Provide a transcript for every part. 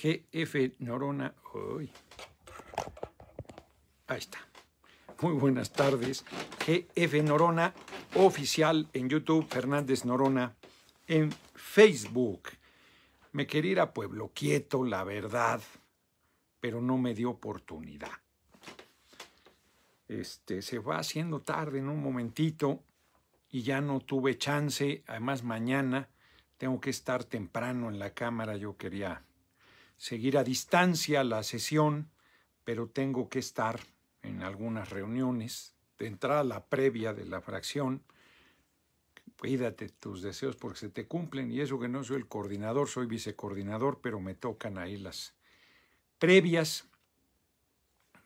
GF Norona. Uy. Ahí está. Muy buenas tardes. GF Norona oficial en YouTube, Fernández Norona en Facebook. Me quería ir a Pueblo Quieto, la verdad, pero no me dio oportunidad. Este, se va haciendo tarde en un momentito y ya no tuve chance. Además, mañana tengo que estar temprano en la cámara. Yo quería seguir a distancia la sesión, pero tengo que estar en algunas reuniones. De entrada, la previa de la fracción. Cuídate tus deseos porque se te cumplen. Y eso que no soy el coordinador, soy vicecoordinador, pero me tocan ahí las previas.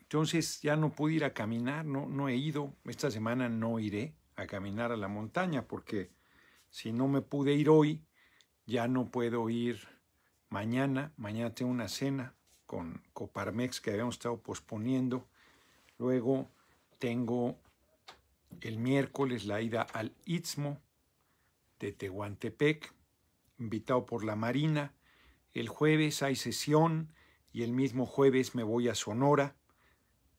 Entonces ya no pude ir a caminar, no, no he ido. Esta semana no iré a caminar a la montaña porque si no me pude ir hoy, ya no puedo ir Mañana, mañana tengo una cena con Coparmex que habíamos estado posponiendo. Luego tengo el miércoles la ida al Istmo de Tehuantepec, invitado por la Marina. El jueves hay sesión y el mismo jueves me voy a Sonora,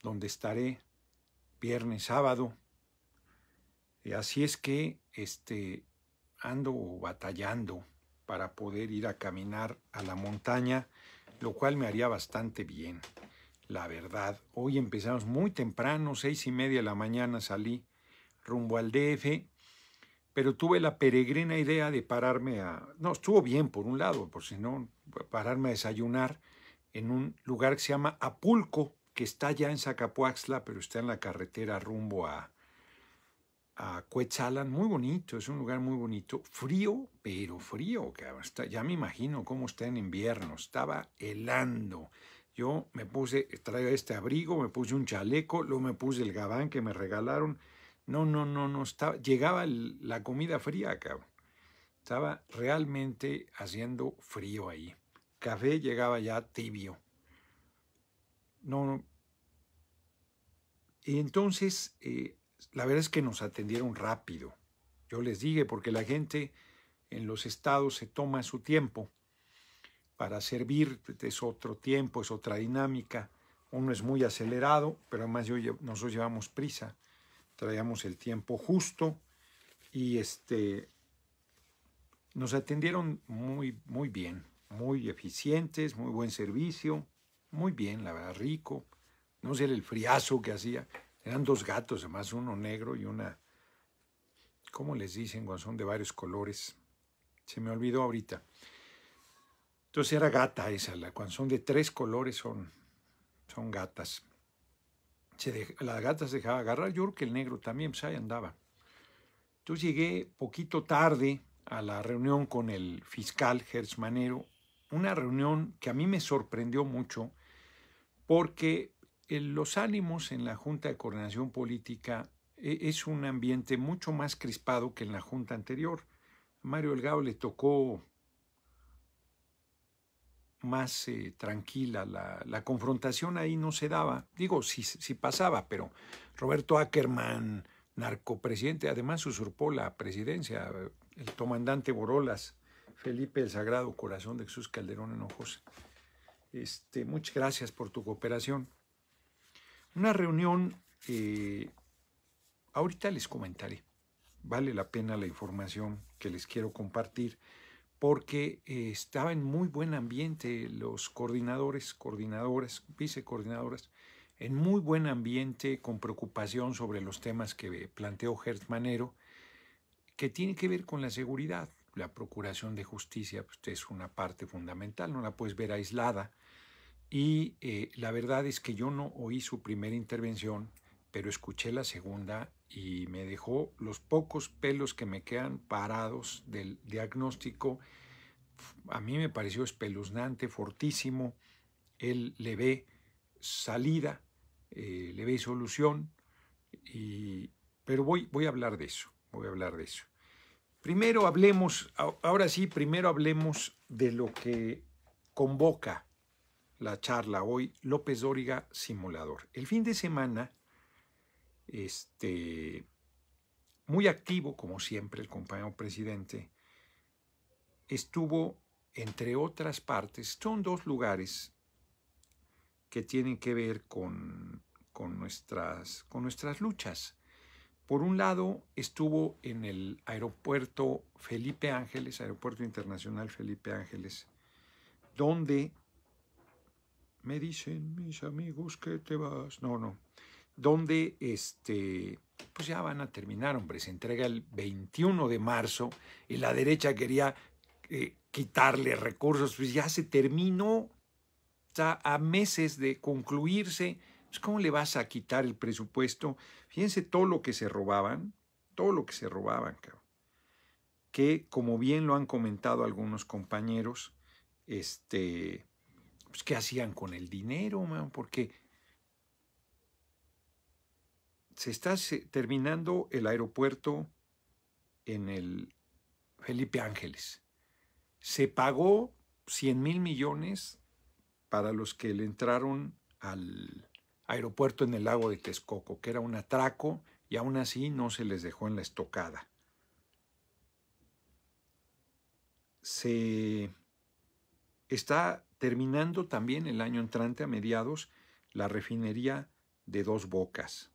donde estaré viernes, sábado. Y así es que este, ando batallando para poder ir a caminar a la montaña, lo cual me haría bastante bien. La verdad, hoy empezamos muy temprano, seis y media de la mañana salí rumbo al DF, pero tuve la peregrina idea de pararme a... No, estuvo bien por un lado, por si no, pararme a desayunar en un lugar que se llama Apulco, que está ya en Zacapuaxla, pero está en la carretera rumbo a, a muy bonito, es un lugar muy bonito, frío, pero frío, cabrón. ya me imagino cómo está en invierno, estaba helando. Yo me puse, traigo este abrigo, me puse un chaleco, luego me puse el gabán que me regalaron. No, no, no, no, estaba, llegaba la comida fría, cabrón. Estaba realmente haciendo frío ahí. Café llegaba ya tibio. No, no. Y entonces, eh, la verdad es que nos atendieron rápido. Yo les dije, porque la gente en los estados se toma su tiempo para servir, es otro tiempo, es otra dinámica. Uno es muy acelerado, pero además yo, nosotros llevamos prisa, traíamos el tiempo justo y este, nos atendieron muy, muy bien, muy eficientes, muy buen servicio, muy bien, la verdad, rico. No sé el friazo que hacía, eran dos gatos, además, uno negro y una, ¿cómo les dicen? Cuando son de varios colores. Se me olvidó ahorita. Entonces era gata esa, la, cuando son de tres colores son, son gatas. las gatas dejaba agarrar, yo creo que el negro también, pues ahí andaba. Entonces llegué poquito tarde a la reunión con el fiscal Gersmanero, una reunión que a mí me sorprendió mucho porque eh, los ánimos en la Junta de Coordinación Política eh, es un ambiente mucho más crispado que en la Junta anterior. A Mario Delgado le tocó más eh, tranquila, la, confrontación ahí no se daba. Digo, sí, pasaba, pero Roberto Ackerman, narcopresidente, además usurpó la presidencia, el comandante Borolas, Felipe el Sagrado Corazón de Jesús Calderón Hinojosa. Este, muchas gracias por tu cooperación. Una reunión, eh, ahorita les comentaré, vale la pena la información que les quiero compartir porque eh, estaba en muy buen ambiente los coordinadores, coordinadoras, vicecoordinadoras, en muy buen ambiente con preocupación sobre los temas que planteó Gert Manero, que tiene que ver con la seguridad. La procuración de justicia pues, es una parte fundamental, no la puedes ver aislada. Y eh, la verdad es que yo no oí su primera intervención, pero escuché la segunda y me dejó los pocos pelos que me quedan parados del diagnóstico. A mí me pareció espeluznante, fortísimo. Él le ve salida, eh, le ve solución, pero voy, voy a hablar de eso, voy a hablar de eso. Primero hablemos, ahora sí, primero hablemos de lo que convoca la charla hoy, López Dóriga Simulador. El fin de semana, este, muy activo, como siempre, el compañero presidente, estuvo, entre otras partes, son dos lugares que tienen que ver con, nuestras, con nuestras luchas. Por un lado, estuvo en el aeropuerto Felipe Ángeles, Aeropuerto Internacional Felipe Ángeles, donde me dicen mis amigos que te vas. No, no. Donde este, pues ya van a terminar, hombre. Se entrega el 21 de marzo y la derecha quería eh, quitarle recursos. Pues ya se terminó. Está a meses de concluirse. Pues, ¿Cómo le vas a quitar el presupuesto? Fíjense todo lo que se robaban. Todo lo que se robaban, cabrón. Que, como bien lo han comentado algunos compañeros, este pues, ¿qué hacían con el dinero? Man? Porque se está terminando el aeropuerto en el Felipe Ángeles. Se pagó 100 mil millones para los que le entraron al aeropuerto en el lago de Texcoco, que era un atraco y aún así no se les dejó en la estocada. Se está terminando también el año entrante a mediados la refinería de dos bocas.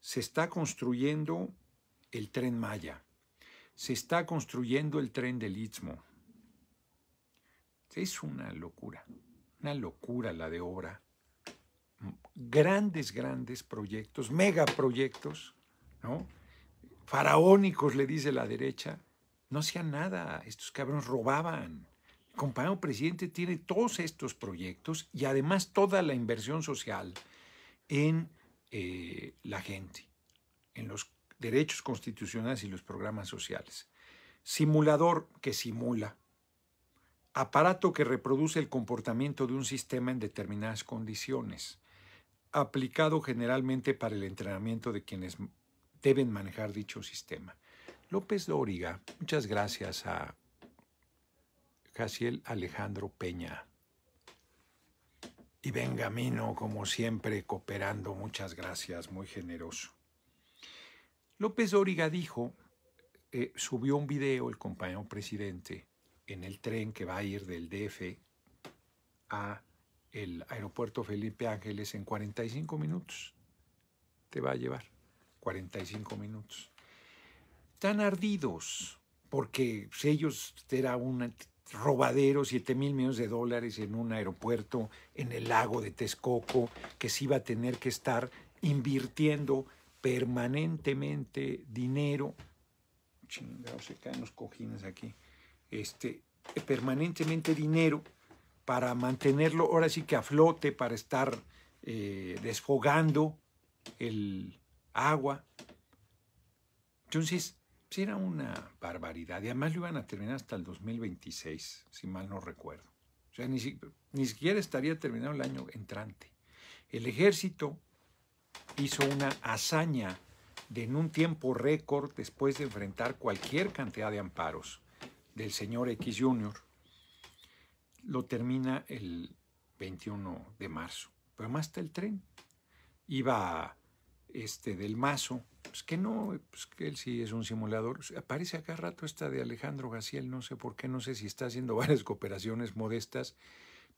Se está construyendo el tren Maya. Se está construyendo el tren del Istmo. Es una locura, una locura la de obra. Grandes, grandes proyectos, megaproyectos, ¿no? Faraónicos, le dice la derecha. No hacían nada, estos cabrones robaban. El compañero presidente tiene todos estos proyectos y además toda la inversión social en eh, la gente, en los derechos constitucionales y los programas sociales. Simulador que simula. Aparato que reproduce el comportamiento de un sistema en determinadas condiciones, aplicado generalmente para el entrenamiento de quienes deben manejar dicho sistema. López Dóriga, muchas gracias a Jaciel Alejandro Peña. Y Benjamino, como siempre, cooperando. Muchas gracias, muy generoso. López Origa dijo, eh, subió un video el compañero presidente en el tren que va a ir del DF a el aeropuerto Felipe Ángeles en 45 minutos. Te va a llevar 45 minutos. Tan ardidos, porque ellos era un robadero, 7 mil millones de dólares en un aeropuerto en el lago de Texcoco, que se iba a tener que estar invirtiendo permanentemente dinero. Chingados, se caen los cojines aquí. Este, permanentemente dinero para mantenerlo ahora sí que a flote, para estar eh, desfogando el agua. Entonces, era una barbaridad. Y además lo iban a terminar hasta el 2026, si mal no recuerdo. O sea, ni, siquiera estaría terminado el año entrante. El ejército hizo una hazaña de en un tiempo récord después de enfrentar cualquier cantidad de amparos del señor X Jr lo termina el 21 de marzo. Pero además está el tren. Iba este, del Mazo, es pues que no, pues que él sí es un simulador. Aparece acá rato esta de Alejandro Gaciel, no sé por qué, no sé si está haciendo varias cooperaciones modestas,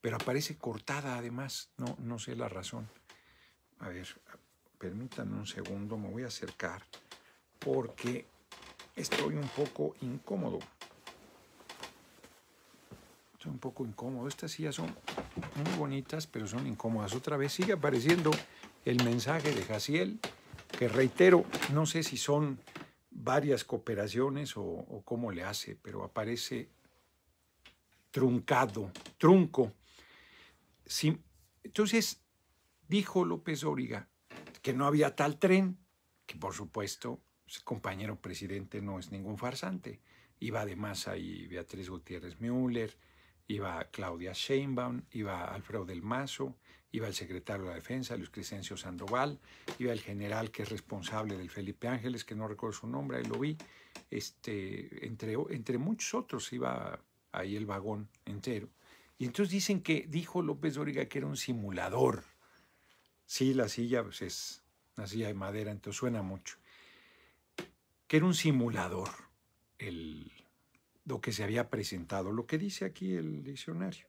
pero aparece cortada además, no, no sé la razón. A ver, permítanme un segundo, me voy a acercar porque estoy un poco incómodo. Estoy un poco incómodo. Estas sillas son muy bonitas, pero son incómodas. Otra vez sigue apareciendo el mensaje de Jaciel, que reitero, no sé si son varias cooperaciones o, cómo le hace, pero aparece truncado, trunco. Sí. entonces, dijo López Origa que no había tal tren, que por supuesto, su compañero presidente no es ningún farsante. Iba además ahí Beatriz Gutiérrez Müller, iba Claudia Sheinbaum, iba Alfredo del Mazo, iba el secretario de la Defensa, Luis Crescencio Sandoval, iba el general que es responsable del Felipe Ángeles, que no recuerdo su nombre, ahí lo vi, este, entre, entre muchos otros iba ahí el vagón entero. Y entonces dicen que dijo López Origa que era un simulador. Sí, la silla pues, es una silla de madera, entonces suena mucho. Que era un simulador lo que se había presentado, lo que dice aquí el diccionario.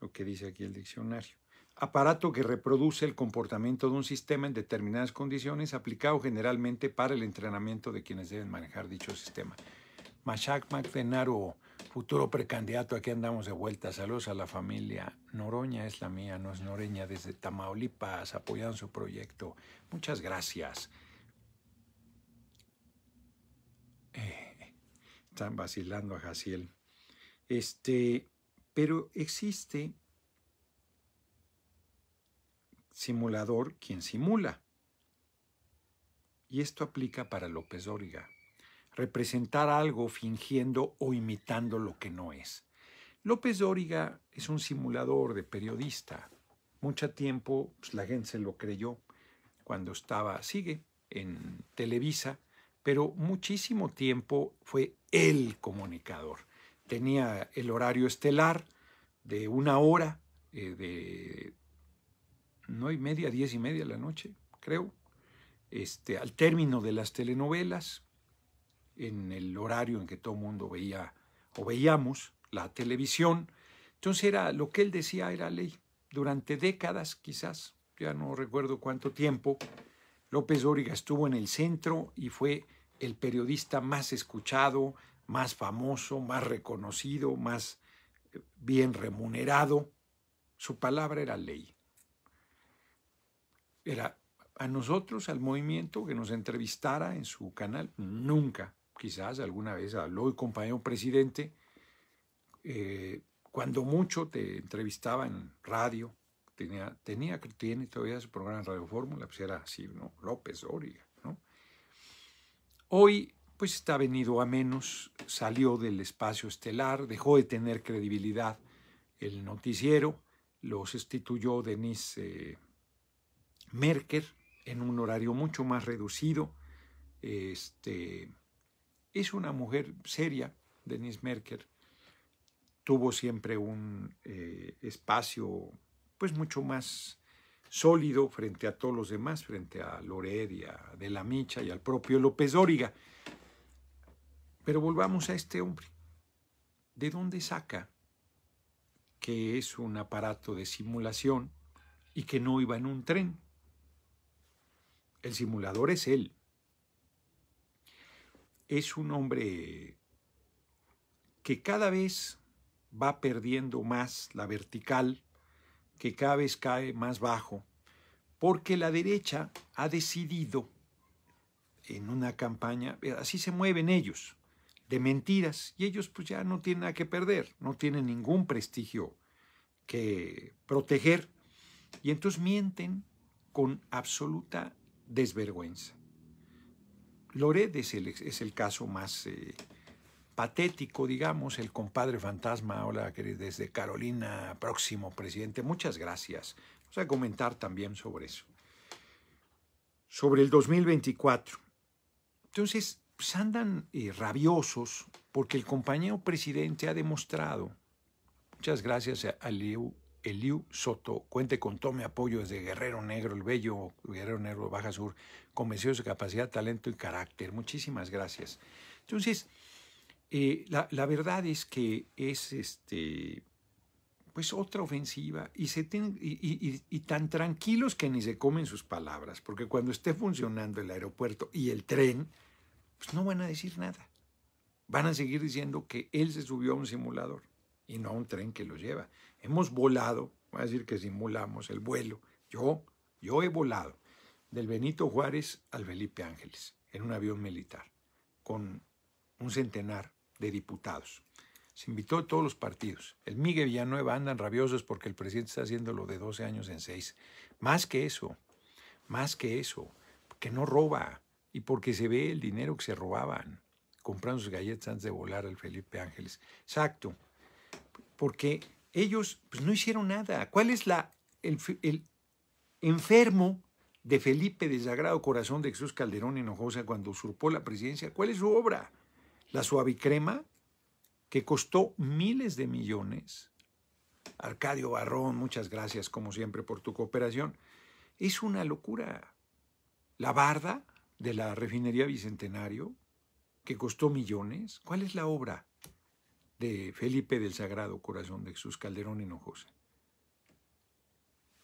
Lo que dice aquí el diccionario aparato que reproduce el comportamiento de un sistema en determinadas condiciones, aplicado generalmente para el entrenamiento de quienes deben manejar dicho sistema. Mashak McDenaro, futuro precandidato, aquí andamos de vuelta. Saludos a la familia. Noroña es la mía, no es Noreña, desde Tamaulipas, apoyando su proyecto. Muchas gracias. Eh, están vacilando a Jaciel. Este, pero existe simulador quien simula. Y esto aplica para López Dóriga. Representar algo fingiendo o imitando lo que no es. López Dóriga es un simulador de periodista. Mucho tiempo pues, la gente se lo creyó cuando estaba, sigue, en Televisa, pero muchísimo tiempo fue el comunicador. Tenía el horario estelar de una hora eh, de no y media, diez y media de la noche, creo, este, al término de las telenovelas, en el horario en que todo el mundo veía o veíamos la televisión. Entonces era lo que él decía era ley. Durante décadas, quizás, ya no recuerdo cuánto tiempo, López Dóriga estuvo en el centro y fue el periodista más escuchado, más famoso, más reconocido, más eh, bien remunerado. Su palabra era ley era a nosotros, al movimiento, que nos entrevistara en su canal. Nunca, quizás alguna vez habló y compañero presidente, eh, cuando mucho te entrevistaba en radio, tenía, tenía tiene todavía su programa en Radio Fórmula, pues era así, ¿no? López Origa, ¿no? Hoy, pues está venido a menos, salió del espacio estelar, dejó de tener credibilidad el noticiero, lo sustituyó Denise... Eh, Merker en un horario mucho más reducido. Este, es una mujer seria, Denise Merker. Tuvo siempre un eh, espacio pues mucho más sólido frente a todos los demás, frente a Lored y a De la Micha y al propio López Dóriga. Pero volvamos a este hombre. ¿De dónde saca que es un aparato de simulación y que no iba en un tren? El simulador es él. Es un hombre que cada vez va perdiendo más la vertical, que cada vez cae más bajo, porque la derecha ha decidido en una campaña, eh, así se mueven ellos, de mentiras, y ellos pues ya no tienen nada que perder, no tienen ningún prestigio que proteger, y entonces mienten con absoluta desvergüenza. Loret es el, caso más eh, patético, digamos, el compadre fantasma, hola, desde Carolina, próximo presidente, muchas gracias. Vamos a comentar también sobre eso. Sobre el 2024. Entonces, pues, andan eh, rabiosos porque el compañero presidente ha demostrado, muchas gracias a Leo Eliu Soto. Cuente con todo mi apoyo desde Guerrero Negro, el bello Guerrero Negro Baja Sur, convencido de su capacidad, talento y carácter. Muchísimas gracias. Entonces, eh, la, verdad es que es este, pues otra ofensiva y, se y, y, tan tranquilos que ni se comen sus palabras, porque cuando esté funcionando el aeropuerto y el tren, pues no van a decir nada. Van a seguir diciendo que él se subió a un simulador y no a un tren que lo lleva. Hemos volado, voy a decir que simulamos el vuelo. Yo, yo he volado del Benito Juárez al Felipe Ángeles en un avión militar con un centenar de diputados. Se invitó a todos los partidos. El Miguel Villanueva andan rabiosos porque el presidente está haciendo lo de 12 años en 6. Más que eso, más que eso, que no roba y porque se ve el dinero que se robaban comprando sus galletas antes de volar al Felipe Ángeles. Exacto, porque ellos pues, no hicieron nada. ¿Cuál es la, el, enfermo de Felipe de Sagrado Corazón de Jesús Calderón Hinojosa cuando usurpó la presidencia? ¿Cuál es su obra? La suavicrema, que costó miles de millones. Arcadio Barrón, muchas gracias como siempre por tu cooperación. Es una locura. La barda de la refinería Bicentenario, que costó millones. ¿Cuál es la obra? de Felipe del Sagrado Corazón de Jesús Calderón Hinojosa.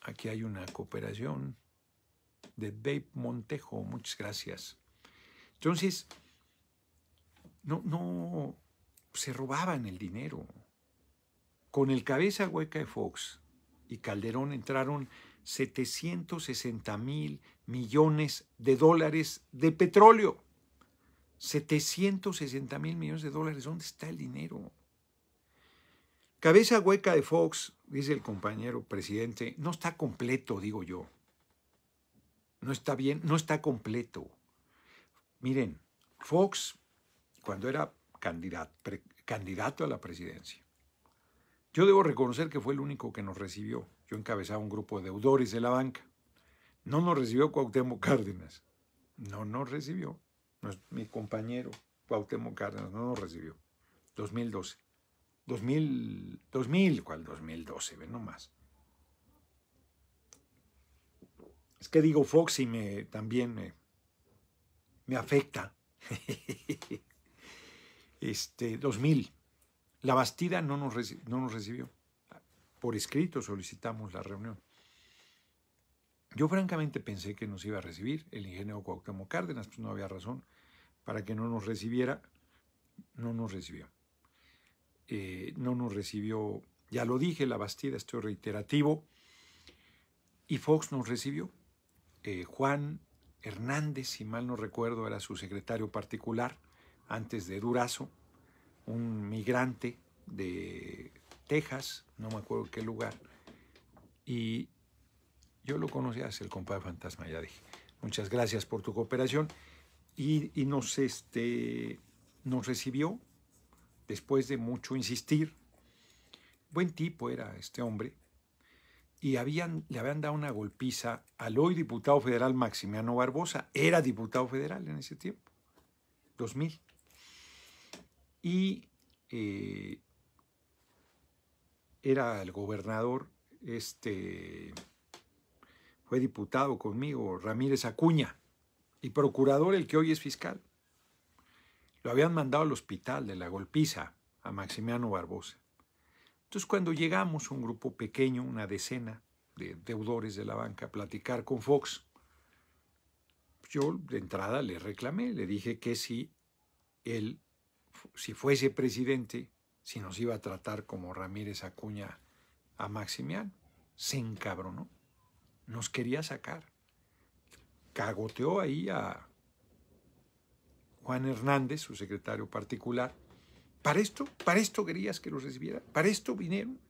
Aquí hay una cooperación de Dave Montejo, muchas gracias. Entonces, no, no se robaban el dinero. Con el cabeza hueca de Fox y Calderón entraron 760 mil millones de dólares de petróleo. 760 mil millones de dólares, ¿dónde está el dinero? Cabeza hueca de Fox, dice el compañero presidente, no está completo, digo yo. No está bien, no está completo. Miren, Fox, cuando era candidato, a la presidencia, yo debo reconocer que fue el único que nos recibió. Yo encabezaba un grupo de deudores de la banca. No nos recibió Cuauhtémoc Cárdenas. No nos recibió. mi compañero Cuauhtémoc Cárdenas no nos recibió. 2012. 2000, 2000, ¿cuál? 2012, ven nomás. Es que digo Fox y me, también me, afecta. Este, 2000. La Bastida no nos, no nos recibió. Por escrito solicitamos la reunión. Yo francamente pensé que nos iba a recibir el ingeniero Cuauhtémoc Cárdenas, pues no había razón para que no nos recibiera, no nos recibió. Eh, no nos recibió, ya lo dije, la Bastida, estoy reiterativo, y Fox nos recibió. Eh, Juan Hernández, si mal no recuerdo, era su secretario particular antes de Durazo, un migrante de Texas, no me acuerdo qué lugar, y yo lo conocía, ah, es el compadre fantasma, ya dije. Muchas gracias por tu cooperación. Y, nos, este, nos recibió después de mucho insistir. Buen tipo era este hombre. Y le habían dado una golpiza al hoy diputado federal Maximiano Barbosa. Era diputado federal en ese tiempo, 2000. Y eh, era el gobernador, este, fue diputado conmigo, Ramírez Acuña, y procurador el que hoy es fiscal. Lo habían mandado al hospital de la golpiza a Maximiano Barbosa. Entonces cuando llegamos, un grupo pequeño, una decena de deudores de la banca, a platicar con Fox, yo de entrada le reclamé, le dije que si él, si fuese presidente, si nos iba a tratar como Ramírez Acuña a Maximiano, se encabronó, nos quería sacar. Cagoteó ahí a Juan Hernández, su secretario particular. ¿Para esto? ¿Para esto querías que los recibiera? ¿Para esto vinieron?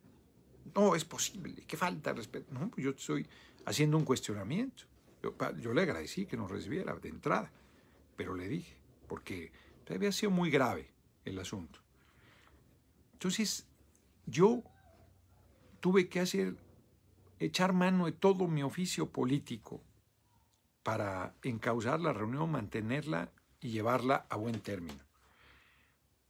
No, es posible. ¿Qué falta de respeto? Pues yo estoy haciendo un cuestionamiento. Yo, yo, le agradecí que nos recibiera de entrada, pero le dije, porque había sido muy grave el asunto. Entonces, yo tuve que hacer, echar mano de todo mi oficio político para encauzar la reunión, mantenerla y llevarla a buen término.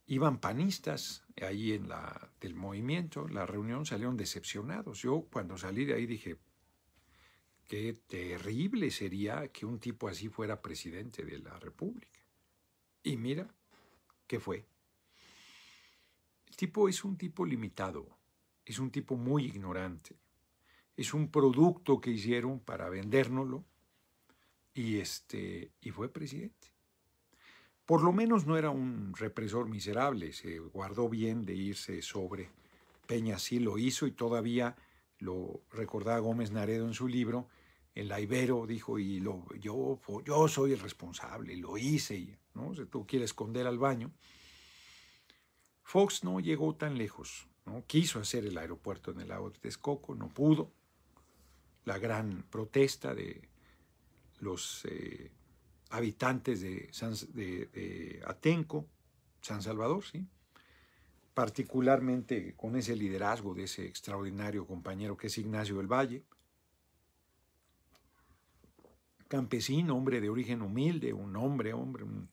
Iban panistas ahí en la del movimiento, la reunión salieron decepcionados. Yo cuando salí de ahí dije, qué terrible sería que un tipo así fuera presidente de la República. Y mira, ¿qué fue? El tipo es un tipo limitado, es un tipo muy ignorante, es un producto que hicieron para vendérnoslo y, este, y fue presidente. Por lo menos no era un represor miserable, se guardó bien de irse sobre. Peña sí lo hizo y todavía lo recordaba Gómez Naredo en su libro, el Ibero dijo, y lo, yo, yo soy el responsable, lo hice, ¿no? Se tuvo que ir a esconder al baño. Fox no llegó tan lejos, ¿no? Quiso hacer el aeropuerto en el lago de Texcoco, no pudo. La gran protesta de los eh, habitantes de, Atenco, San Salvador, ¿sí? particularmente con ese liderazgo de ese extraordinario compañero que es Ignacio del Valle, campesino, hombre de origen humilde, un hombre, hombre, un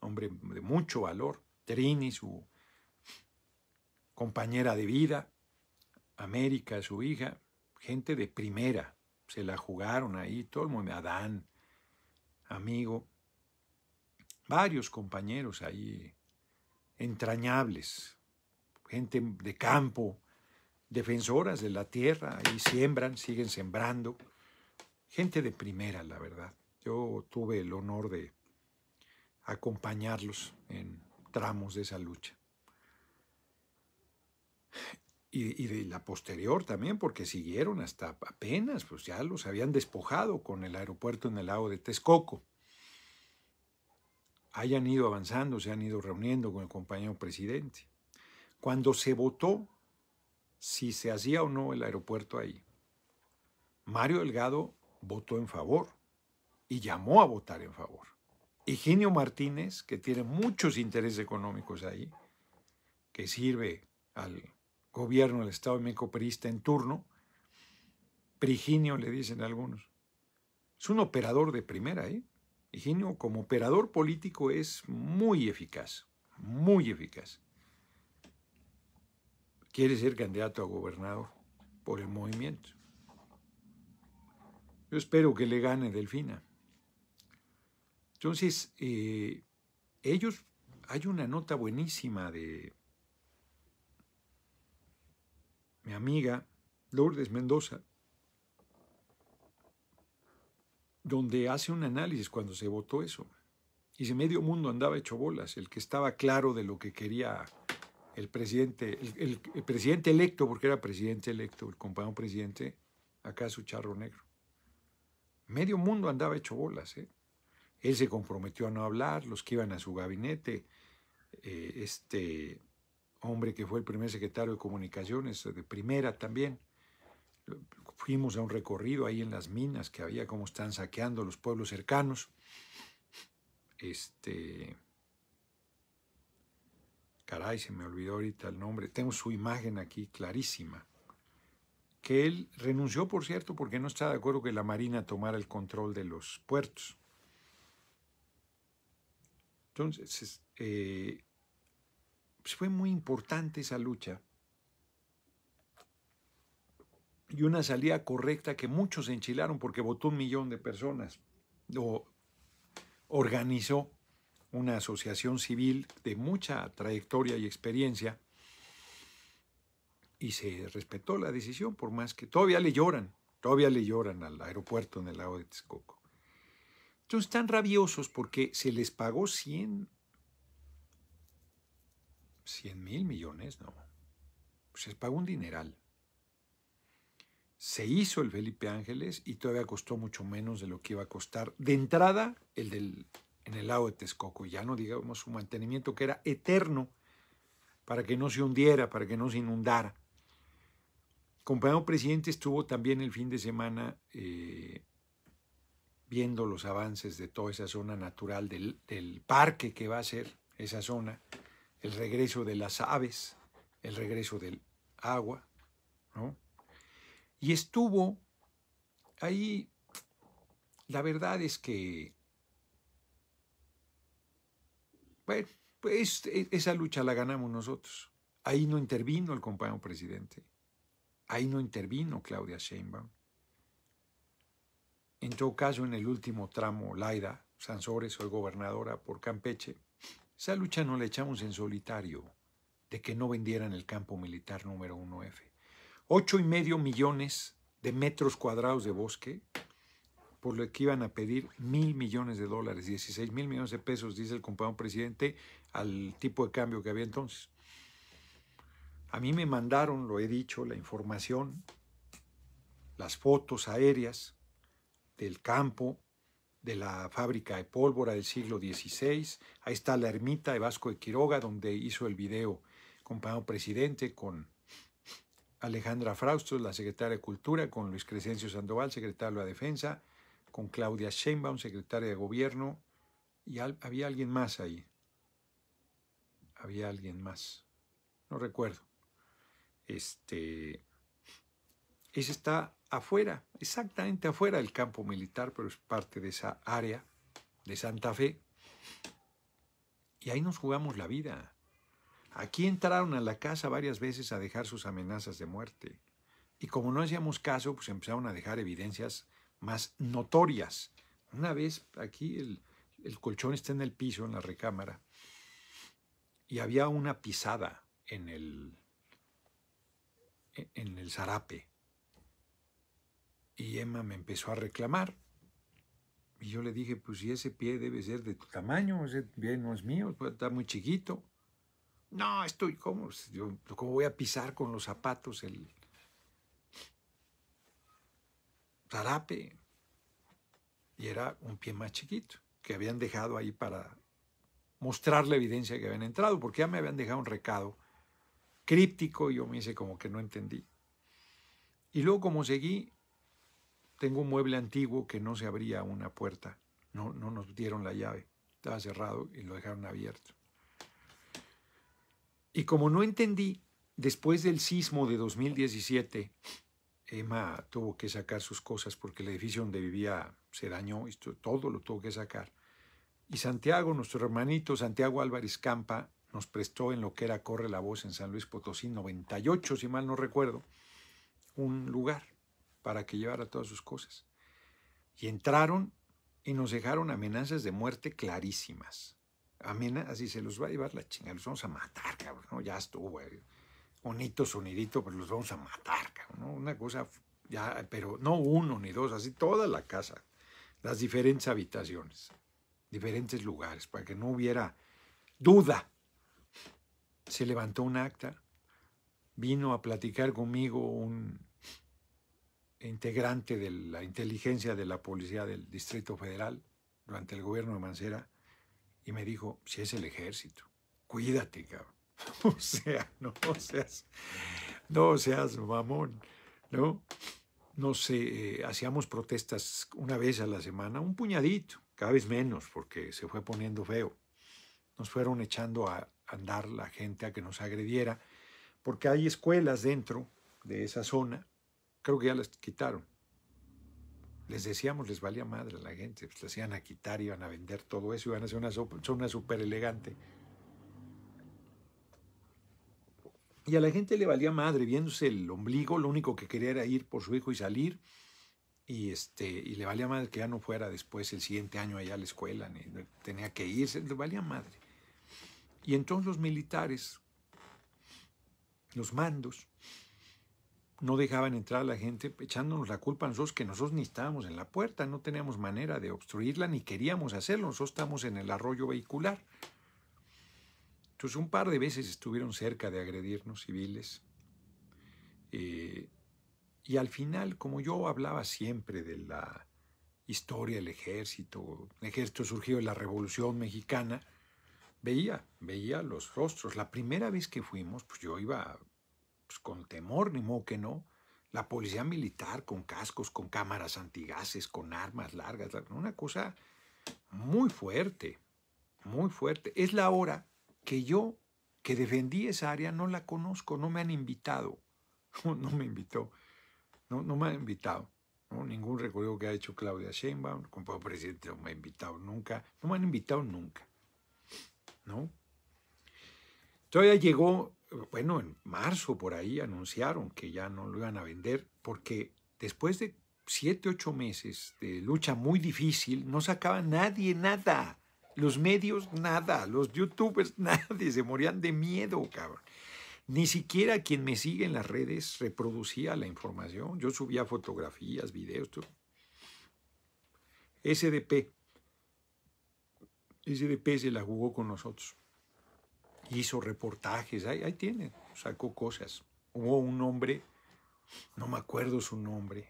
hombre de mucho valor, Trini, su compañera de vida, América, su hija, gente de primera, se la jugaron ahí, todo el mundo, Adán, amigo, varios compañeros ahí entrañables, gente de campo, defensoras de la tierra, ahí siembran, siguen sembrando, gente de primera, la verdad. Yo tuve el honor de acompañarlos en tramos de esa lucha y, de la posterior también, porque siguieron hasta apenas, pues ya los habían despojado con el aeropuerto en el lago de Texcoco. Hayan ido avanzando, se han ido reuniendo con el compañero presidente. Cuando se votó si se hacía o no el aeropuerto ahí, Mario Delgado votó en favor y llamó a votar en favor. Eugenio Martínez, que tiene muchos intereses económicos ahí, que sirve al gobierno del Estado de en turno, Priginio le dicen algunos. Es un operador de primera, ¿eh? Higinio como operador político es muy eficaz, muy eficaz. Quiere ser candidato a gobernador por el movimiento. Yo espero que le gane Delfina. Entonces, eh, ellos, hay una nota buenísima de mi amiga Lourdes Mendoza, donde hace un análisis cuando se votó eso. Y medio mundo andaba hecho bolas, el que estaba claro de lo que quería el presidente, el, presidente electo, porque era presidente electo, el compañero presidente, acá su charro negro. Medio mundo andaba hecho bolas. ¿eh? Él se comprometió a no hablar, los que iban a su gabinete, eh, este, hombre que fue el primer secretario de comunicaciones, eh, de primera también. Fuimos a un recorrido ahí en las minas que había, cómo están saqueando los pueblos cercanos. Este. Caray, se me olvidó ahorita el nombre. Tengo su imagen aquí clarísima. Que él renunció, por cierto, porque no estaba de acuerdo que la Marina tomara el control de los puertos. Entonces, eh, pues, fue muy importante esa lucha. Y una salida correcta que muchos enchilaron porque votó un millón de personas. O organizó una asociación civil de mucha trayectoria y experiencia. Y se respetó la decisión, por más que todavía le lloran, todavía le lloran al aeropuerto en el lago de Texcoco. Entonces están rabiosos porque se les pagó 100 100 mil millones, no. Pues se pagó un dineral. Se hizo el Felipe Ángeles y todavía costó mucho menos de lo que iba a costar de entrada el del en el lago de Texcoco, ya no digamos su mantenimiento que era eterno para que no se hundiera, para que no se inundara. Compañero presidente estuvo también el fin de semana eh, viendo los avances de toda esa zona natural del parque que va a ser esa zona el regreso de las aves, el regreso del agua, ¿no? Y estuvo ahí, la verdad es que, pues e-, esa lucha la ganamos nosotros. Ahí no intervino el compañero presidente, ahí no intervino Claudia Sheinbaum. En todo caso, en el último tramo, Laida Sansores, soy gobernadora por Campeche, esa lucha no la echamos en solitario de que no vendieran el campo militar número 1F. Ocho y medio millones de metros cuadrados de bosque, por lo que iban a pedir mil millones de dólares, 16 mil millones de pesos, dice el compañero presidente, al tipo de cambio que había entonces. A mí me mandaron, lo he dicho, la información, las fotos aéreas del campo, de la fábrica de pólvora del siglo XVI. Ahí está la ermita de Vasco de Quiroga, donde hizo el video compañero presidente con Alejandra Frausto, la secretaria de Cultura, con Luis Crescencio Sandoval, secretario de Defensa, con Claudia Sheinbaum, secretaria de Gobierno, y había alguien más ahí. Había alguien más. No recuerdo. Este, ese está afuera, exactamente afuera del campo militar, pero es parte de esa área de Santa Fe. Y ahí nos jugamos la vida. Aquí entraron a la casa varias veces a dejar sus amenazas de muerte. Y como no hacíamos caso, pues empezaron a dejar evidencias más notorias. Una vez aquí el, el colchón está en el piso, en la recámara, y había una pisada en el, en el zarape. Y Emma me empezó a reclamar. Y yo le dije, pues si ese pie debe ser de tu tamaño, ese pie no es mío, pues, está muy chiquito. No, estoy, ¿cómo? Pues, ¿Cómo voy a pisar con los zapatos el tarape? Y era un pie más chiquito, que habían dejado ahí para mostrar la evidencia que habían entrado, porque ya me habían dejado un recado críptico y yo me hice como que no entendí. Y luego como seguí, tengo un mueble antiguo que no se abría una puerta. No, no nos dieron la llave. Estaba cerrado y lo dejaron abierto. Y como no entendí, después del sismo de 2017, Emma tuvo que sacar sus cosas porque el edificio donde vivía se dañó, y todo lo tuvo que sacar. Y Santiago, nuestro hermanito Santiago Álvarez Campa, nos prestó en lo que era Corre la Voz en San Luis Potosí, 98, si mal no recuerdo, un lugar para que llevara todas sus cosas. Y entraron y nos dejaron amenazas de muerte clarísimas. así se los va a llevar la chinga, los vamos a matar, cabrón, ya estuvo, bonito eh. sonidito, pero pues los vamos a matar, cabrón, una cosa, ya, pero no uno ni dos, así toda la casa, las diferentes habitaciones, diferentes lugares, para que no hubiera duda. Se levantó un acta, vino a platicar conmigo un integrante de la inteligencia de la policía del Distrito Federal durante el gobierno de Mancera y me dijo, si es el ejército, cuídate, cabrón. O sea, no seas, no seas mamón, ¿no? No eh, hacíamos protestas una vez a la semana, un puñadito, cada vez menos, porque se fue poniendo feo. Nos fueron echando a andar la gente a que nos agrediera, porque hay escuelas dentro de esa zona Creo que ya las quitaron. Les decíamos, les valía madre a la gente, pues las iban a quitar, iban a vender todo eso, iban a hacer una zona súper elegante. Y a la gente le valía madre, viéndose el ombligo, lo único que quería era ir por su hijo y salir. Y, este, y le valía madre que ya no fuera después el siguiente año allá a la escuela, tenía que irse, le valía madre. Y entonces los militares, los mandos, no dejaban entrar a la gente echándonos la culpa a nosotros que nosotros ni estábamos en la puerta, no teníamos manera de obstruirla ni queríamos hacerlo, nosotros estábamos en el arroyo vehicular. Entonces un par de veces estuvieron cerca de agredirnos civiles. Eh, y al final, como yo hablaba siempre de la historia del ejército, el ejército surgió de la Revolución Mexicana, veía, veía los rostros. La primera vez que fuimos, pues yo iba pues, con temor, ni modo que no. La policía militar con cascos, con cámaras antigases, con armas largas, una cosa muy fuerte, muy fuerte. Es la hora que yo, que defendí esa área, no la conozco, no me han invitado. No me invitó, no, no me han invitado. Ningún recorrido que ha hecho Claudia Sheinbaum, como presidente, no me ha invitado nunca. No me han invitado nunca. ¿No? Todavía llegó bueno, en marzo por ahí anunciaron que ya no lo iban a vender porque después de siete, ocho meses de lucha muy difícil, no sacaba nadie nada. Los medios, nada. Los youtubers, nadie. Se morían de miedo, cabrón. Ni siquiera quien me sigue en las redes reproducía la información. Yo subía fotografías, videos, todo. SDP. SDP se la jugó con nosotros hizo reportajes, ahí, tiene, sacó cosas. Hubo un hombre, no me acuerdo su nombre,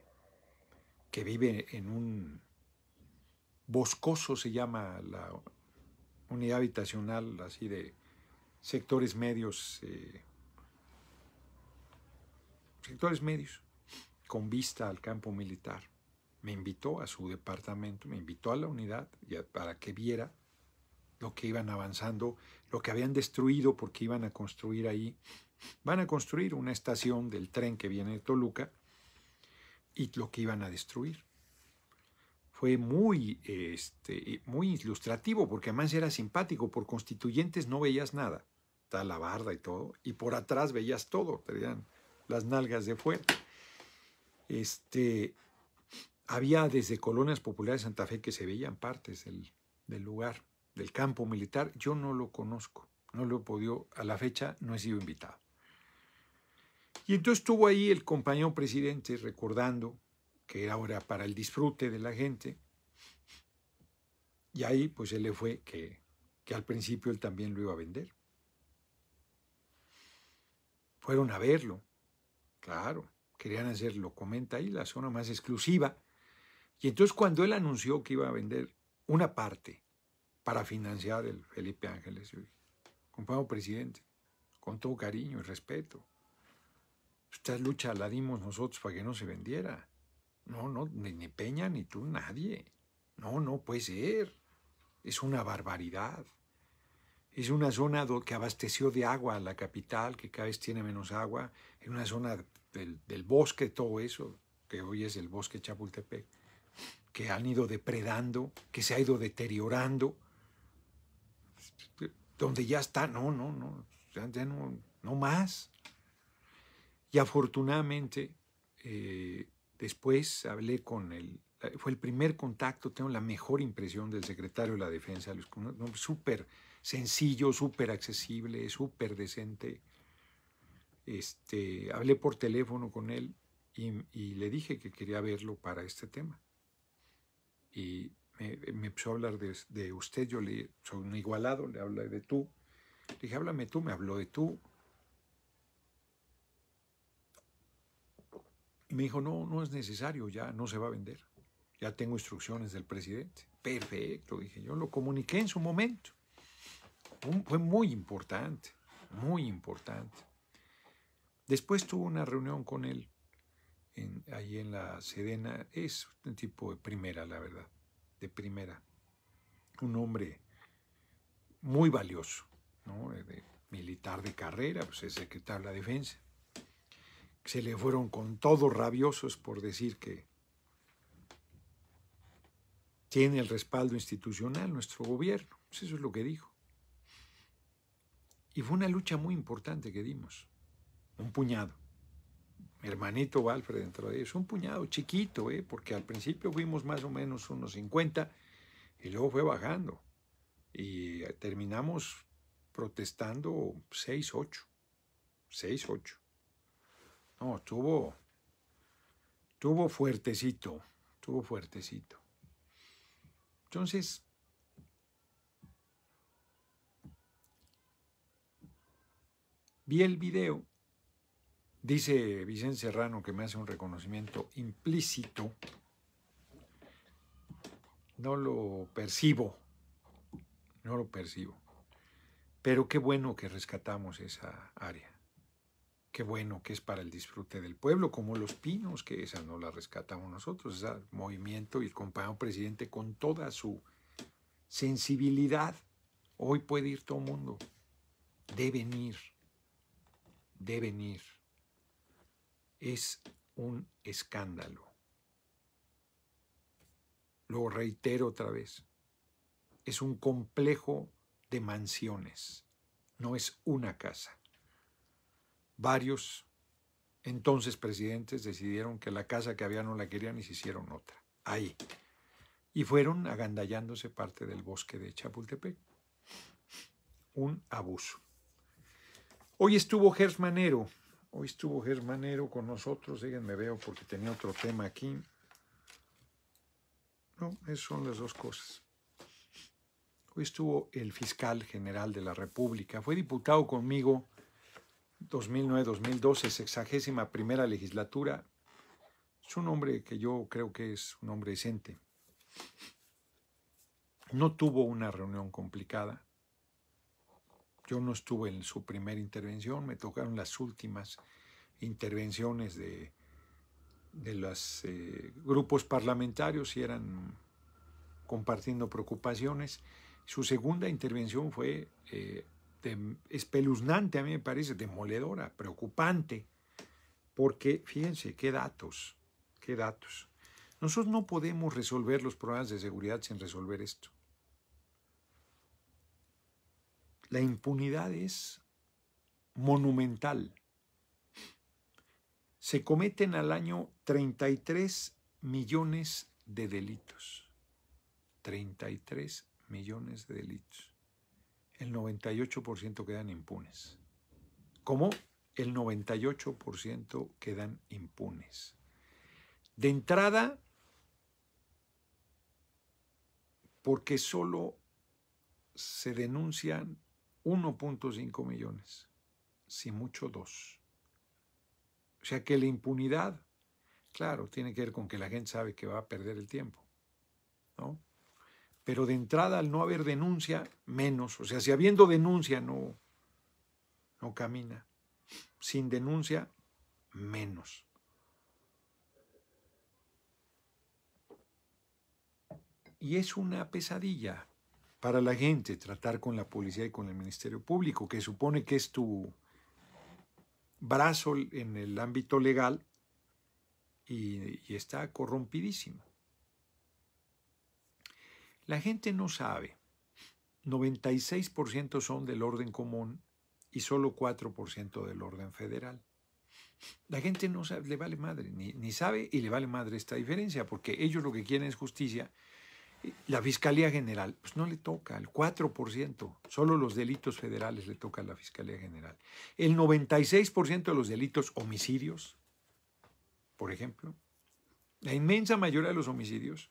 que vive en un boscoso, se llama la unidad habitacional, así de sectores medios, eh, sectores medios, con vista al campo militar. Me invitó a su departamento, me invitó a la unidad para que viera lo que iban avanzando, lo que habían destruido porque iban a construir ahí. Van a construir una estación del tren que viene de Toluca y lo que iban a destruir. Fue muy, este, muy ilustrativo porque además era simpático. Por constituyentes no veías nada. Está la barda y todo. Y por atrás veías todo. Tenían las nalgas de fuera. Este, había desde colonias populares de Santa Fe que se veían partes del lugar del campo militar, yo no lo conozco, no lo he podido, a la fecha no he sido invitado. Y entonces estuvo ahí el compañero presidente recordando que era hora para el disfrute de la gente, y ahí pues él le fue que, que al principio él también lo iba a vender. Fueron a verlo, claro, querían hacerlo, comenta ahí, la zona más exclusiva. Y entonces cuando él anunció que iba a vender una parte para financiar el Felipe Ángeles Compañero presidente, con todo cariño y respeto, esta lucha la dimos nosotros para que no se vendiera. No, no, ni, Peña ni tú, nadie. No, no puede ser. Es una barbaridad. Es una zona que abasteció de agua a la capital, que cada vez tiene menos agua, en una zona del, del, bosque, todo eso, que hoy es el bosque Chapultepec, que han ido depredando, que se ha ido deteriorando, donde ya está, no, no, no, ya, no, no más. Y afortunadamente, eh, después hablé con él, fue el primer contacto, tengo la mejor impresión del secretario de la Defensa, súper sencillo, súper accesible, súper decente. Este, hablé por teléfono con él y, y, le dije que quería verlo para este tema. Y me, empezó a hablar de, usted, yo le soy un igualado, le hablé de tú. dije, háblame tú, me habló de tú. me dijo, no, no es necesario, ya no se va a vender. Ya tengo instrucciones del presidente. Perfecto, dije, yo lo comuniqué en su momento. fue muy importante, muy importante. Después tuve una reunión con él ahí en la Sedena. Es un tipo de primera, la verdad de primera. Un hombre muy valioso, ¿no? Eh, militar de carrera, pues es secretario de la defensa. Se le fueron con todos rabiosos por decir que tiene el respaldo institucional nuestro gobierno. Pues, eso es lo que dijo. Y fue una lucha muy importante que dimos, un puñado mi hermanito Valfred dentro de ellos, un puñado chiquito, eh, porque al principio fuimos más o menos unos 50 y luego fue bajando. Y terminamos protestando 6, 8. 6, 8. No, tuvo, tuvo fuertecito, tuvo fuertecito. Entonces, vi el video Dice Vicente Serrano que me hace un reconocimiento implícito. No lo percibo, no lo percibo. Pero qué bueno que rescatamos esa área. Qué bueno que es para el disfrute del pueblo, como los pinos, que esa no la rescatamos nosotros. Ese movimiento y el compañero presidente con toda su sensibilidad. Hoy puede ir todo el mundo. Deben ir. Deben ir es un escándalo. Lo reitero otra vez, es un complejo de mansiones, no es una casa. Varios entonces presidentes decidieron que la casa que había no la querían y se hicieron otra, ahí. Y fueron agandallándose parte del bosque de Chapultepec. Un abuso. Hoy estuvo Gers Manero, Hoy estuvo Germanero con nosotros, díganme, veo porque tenía otro tema aquí. No, esas son las dos cosas. Hoy estuvo el fiscal general de la República. Fue diputado conmigo 2009-2012, sexagésima primera legislatura. Es un hombre que yo creo que es un hombre decente. No tuvo una reunión complicada. Yo no estuve en su primera intervención, me tocaron las últimas intervenciones de, de los eh, grupos parlamentarios y eran compartiendo preocupaciones. Su segunda intervención fue eh, espeluznante, a mí me parece, demoledora, preocupante, porque fíjense, qué datos, qué datos. Nosotros no podemos resolver los problemas de seguridad sin resolver esto. La impunidad es monumental. Se cometen al año 33 millones de delitos. 33 millones de delitos. El 98% quedan impunes. ¿Cómo? El 98% quedan impunes. De entrada, porque solo se denuncian 1.5 millones, si mucho 2. O sea que la impunidad, claro, tiene que ver con que la gente sabe que va a perder el tiempo, ¿no? Pero de entrada, al no haber denuncia, menos. O sea, si habiendo denuncia no, no camina. Sin denuncia, menos. Y es una pesadilla, para la gente, tratar con la policía y con el Ministerio Público, que supone que es tu brazo en el ámbito legal y, está corrompidísimo. La gente no sabe. 96% son del orden común y solo 4% del orden federal. La gente no sabe, le vale madre, ni, ni, sabe y le vale madre esta diferencia, porque ellos lo que quieren es justicia la Fiscalía General, pues no le toca, el 4%, solo los delitos federales le toca a la Fiscalía General. El 96% de los delitos homicidios, por ejemplo, la inmensa mayoría de los homicidios,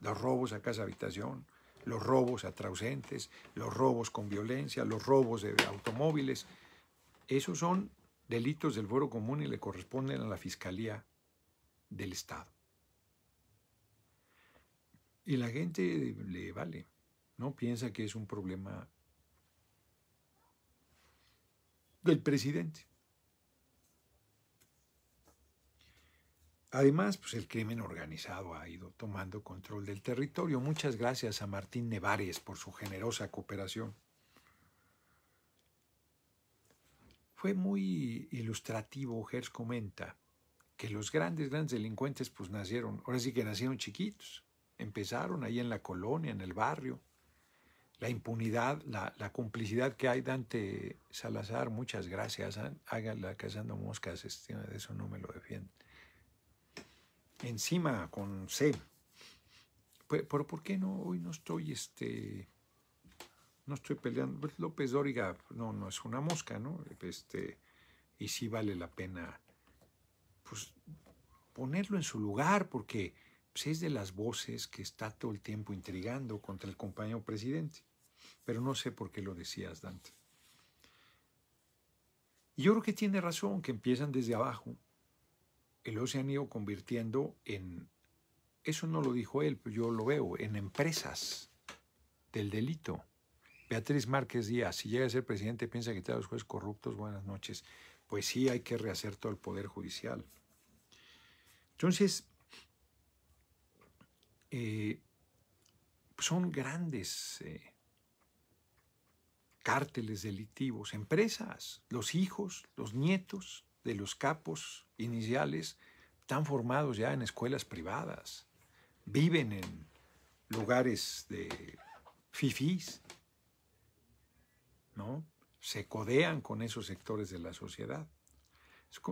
los robos a casa habitación, los robos a trausentes, los robos con violencia, los robos de automóviles, esos son delitos del fuero común y le corresponden a la Fiscalía del Estado. Y la gente le vale, ¿no? Piensa que es un problema del presidente. Además, pues el crimen organizado ha ido tomando control del territorio. Muchas gracias a Martín Nevares por su generosa cooperación. Fue muy ilustrativo, Gers comenta, que los grandes, grandes delincuentes pues nacieron, ahora sí que nacieron chiquitos. Empezaron ahí en la colonia, en el barrio. La impunidad, la, la complicidad que hay, Dante Salazar, muchas gracias. ¿eh? Háganla cazando moscas, este, de eso no me lo defienden Encima con C. Pero ¿por qué no? Hoy no estoy este no estoy peleando. Pues, López Dóriga no, no es una mosca, ¿no? Este, y sí vale la pena pues, ponerlo en su lugar, porque pues, es de las voces que está todo el tiempo intrigando contra el compañero presidente. Pero no sé por qué lo decías, Dante. yo creo que tiene razón, que empiezan desde abajo y luego se han ido convirtiendo en, eso no lo dijo él, pero yo lo veo, en empresas del delito. Beatriz Márquez Díaz, si llega a ser presidente, piensa que a los jueces corruptos, buenas noches. Pues sí, hay que rehacer todo el poder judicial. Entonces, eh, son grandes eh, cárteles delictivos, empresas, los hijos, los nietos de los capos iniciales están formados ya en escuelas privadas, viven en lugares de fifís, ¿no? Se codean con esos sectores de la sociedad.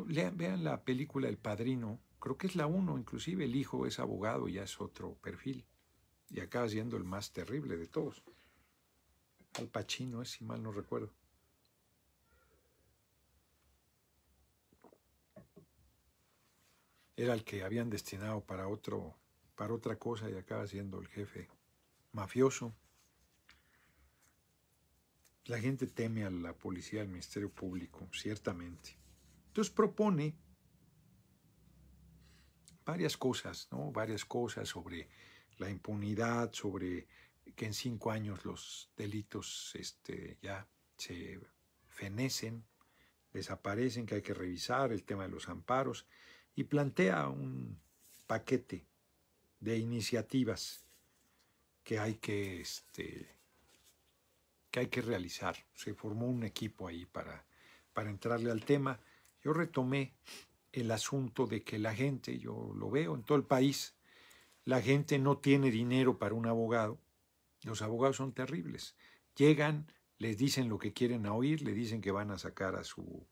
Vean la película El Padrino Creo que es la uno, inclusive el hijo es abogado, ya es otro perfil. Y acaba siendo el más terrible de todos. Al Pacino es, eh, si mal no recuerdo. Era el que habían destinado para otro, para otra cosa y acaba siendo el jefe mafioso. La gente teme a la policía, al Ministerio Público, ciertamente. Entonces propone varias cosas, ¿no? Varias cosas sobre la impunidad, sobre que en cinco años los delitos este, ya se fenecen, desaparecen, que hay que revisar el tema de los amparos, y plantea un paquete de iniciativas que hay que, este, que, hay que realizar. Se formó un equipo ahí para, para entrarle al tema. Yo retomé el asunto de que la gente, yo lo veo en todo el país, la gente no tiene dinero para un abogado. Los abogados son terribles. Llegan, les dicen lo que quieren oír, le dicen que van a sacar a su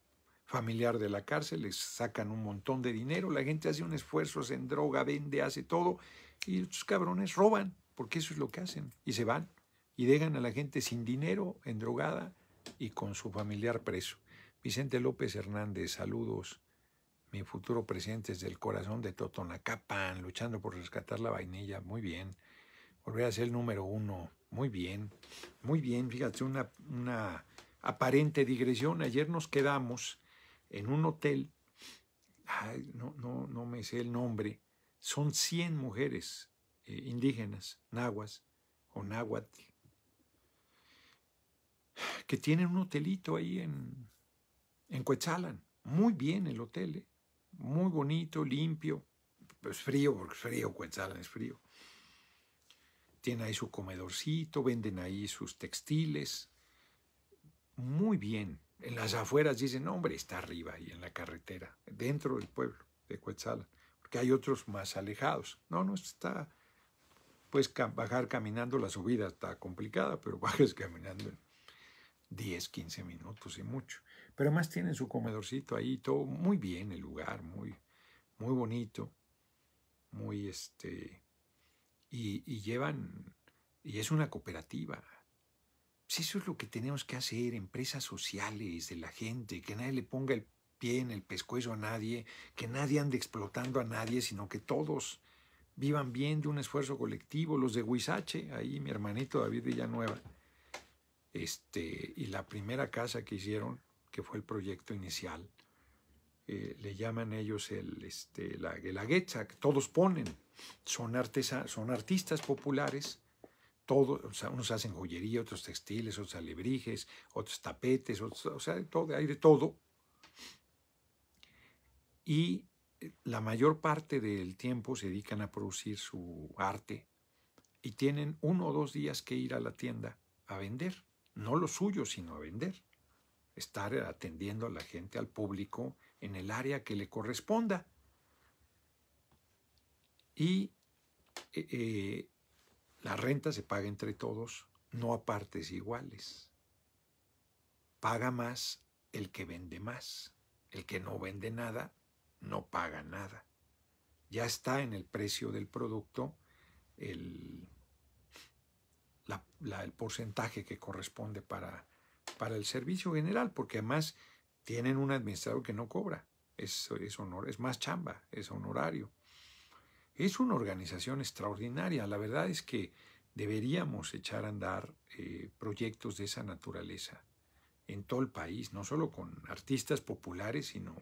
familiar de la cárcel, les sacan un montón de dinero, la gente hace un esfuerzo, se en droga, vende, hace todo, y estos cabrones roban, porque eso es lo que hacen, y se van, y dejan a la gente sin dinero, endrogada y con su familiar preso. Vicente López Hernández, saludos. Mi futuro presidente es del corazón de Totonacapan, luchando por rescatar la vainilla. Muy bien. Volver a ser el número uno. Muy bien. Muy bien. Fíjate, una, una aparente digresión. Ayer nos quedamos en un hotel. no, no, me sé el nombre. Son 100 mujeres eh, indígenas, nahuas o náhuatl, que tienen un hotelito ahí en, en Coetzalan. Muy bien el hotel. Eh muy bonito, limpio. Es frío, porque es frío, Cuetzalan es frío. Tiene ahí su comedorcito, venden ahí sus textiles. Muy bien. En las afueras dicen, no, hombre, está arriba y en la carretera, dentro del pueblo de Cuetzalan. Porque hay otros más alejados. No, no, está. Pues bajar caminando, la subida está complicada, pero bajas caminando en 10, 15 minutos y mucho. Pero más tienen su comedorcito ahí, todo muy bien el lugar, muy, muy bonito, muy este. Y, llevan, y es una cooperativa. sí pues eso es lo que tenemos que hacer, empresas sociales de la gente, que nadie le ponga el pie en el pescuezo a nadie, que nadie ande explotando a nadie, sino que todos vivan bien de un esfuerzo colectivo. Los de Huizache, ahí mi hermanito David Villanueva, este, y la primera casa que hicieron, que fue el proyecto inicial, eh, le llaman ellos el, este, la que todos ponen, son, son artistas populares, todos, o unos hacen joyería, otros textiles, otros alebrijes, otros tapetes, o sea, todo, hay de todo. Y eh, la mayor parte del tiempo se dedican a producir su arte y tienen uno o dos días que ir a la tienda a vender, no lo suyo, sino a vender estar atendiendo a la gente, al público, en el área que le corresponda. Y eh, eh, la renta se paga entre todos, no a partes iguales. Paga más el que vende más. El que no vende nada, no paga nada. Ya está en el precio del producto el porcentaje que corresponde para para el servicio general, porque además tienen un administrador que no cobra. Es, es, honor, es más chamba, es honorario. Es una organización extraordinaria. La verdad es que deberíamos echar a andar eh, proyectos de esa naturaleza en todo el país, no solo con artistas populares, sino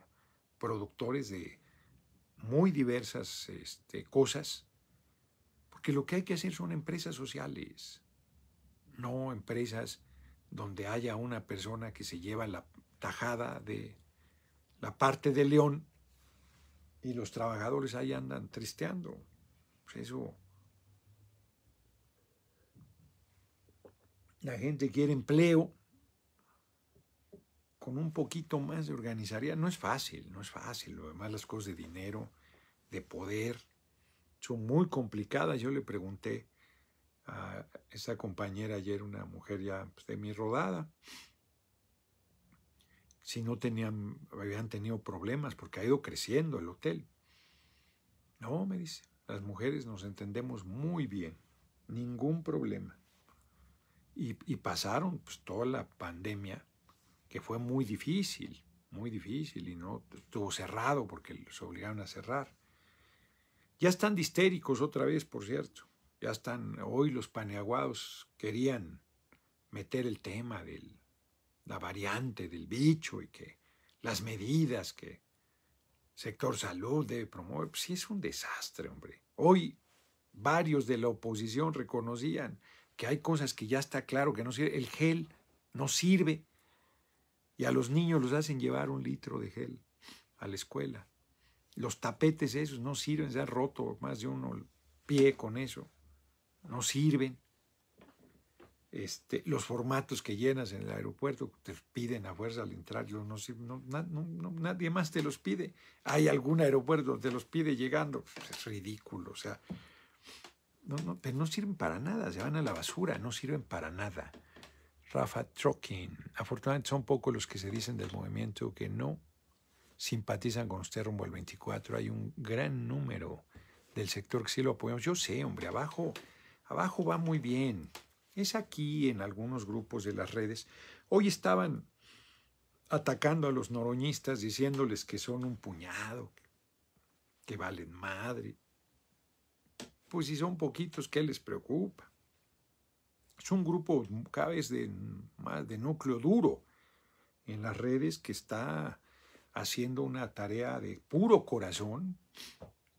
productores de muy diversas este, cosas, porque lo que hay que hacer son empresas sociales, no empresas donde haya una persona que se lleva la tajada de la parte de león y los trabajadores ahí andan tristeando. Pues eso. La gente quiere empleo. Con un poquito más de organizaría. No es fácil, no es fácil. Lo demás, las cosas de dinero, de poder, son muy complicadas. Yo le pregunté esa compañera ayer, una mujer ya pues, de mi rodada, si no tenían, habían tenido problemas porque ha ido creciendo el hotel. No, me dice, las mujeres nos entendemos muy bien, ningún problema. Y, pasaron pues, toda la pandemia, que fue muy difícil, muy difícil, y no estuvo cerrado porque los obligaron a cerrar. Ya están histéricos otra vez, por cierto. Ya están, hoy los paneaguados querían meter el tema de la variante del bicho y que las medidas que sector salud debe promover. Pues sí, es un desastre, hombre. Hoy varios de la oposición reconocían que hay cosas que ya está claro que no sirve. El gel no sirve. Y a los niños los hacen llevar un litro de gel a la escuela. Los tapetes esos no sirven, se ha roto más de uno el pie con eso no sirven. Este, los formatos que llenas en el aeropuerto te piden a fuerza al entrar, no, nadie más te los pide. Hay algún aeropuerto donde te los pide llegando, pues, es ridículo, o sea, no, pero no sirven para nada, se van a la basura, no sirven para nada. Rafa Trokin, afortunadamente son pocos los que se dicen del movimiento que no simpatizan con usted rumbo el 24, hay un gran número del sector que sí lo apoyamos. Yo sé, hombre, abajo Abajo va muy bien. Es aquí en algunos grupos de las redes. Hoy estaban atacando a los noroñistas diciéndoles que son un puñado, que valen madre. Pues si son poquitos, ¿qué les preocupa? Es un grupo cada vez de, de núcleo duro en las redes que está haciendo una tarea de puro corazón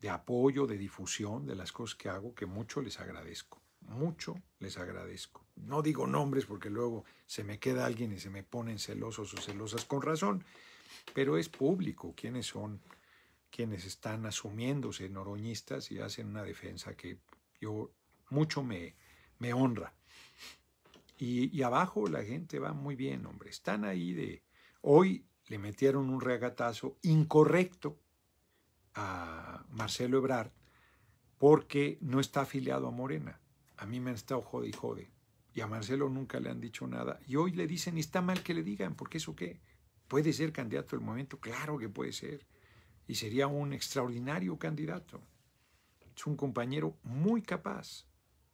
de apoyo, de difusión de las cosas que hago, que mucho les agradezco. Mucho les agradezco. No digo nombres porque luego se me queda alguien y se me ponen celosos o celosas con razón, pero es público quiénes son, quienes están asumiéndose noroñistas y hacen una defensa que yo mucho me, me honra. Y, y, abajo la gente va muy bien, hombre. Están ahí de... Hoy le metieron un regatazo incorrecto a Marcelo Ebrard porque no está afiliado a Morena. A mí me han estado jode y jode. Y a Marcelo nunca le han dicho nada. Y hoy le dicen, está mal que le digan, porque eso qué. ¿Puede ser candidato del momento? Claro que puede ser. Y sería un extraordinario candidato. Es un compañero muy capaz,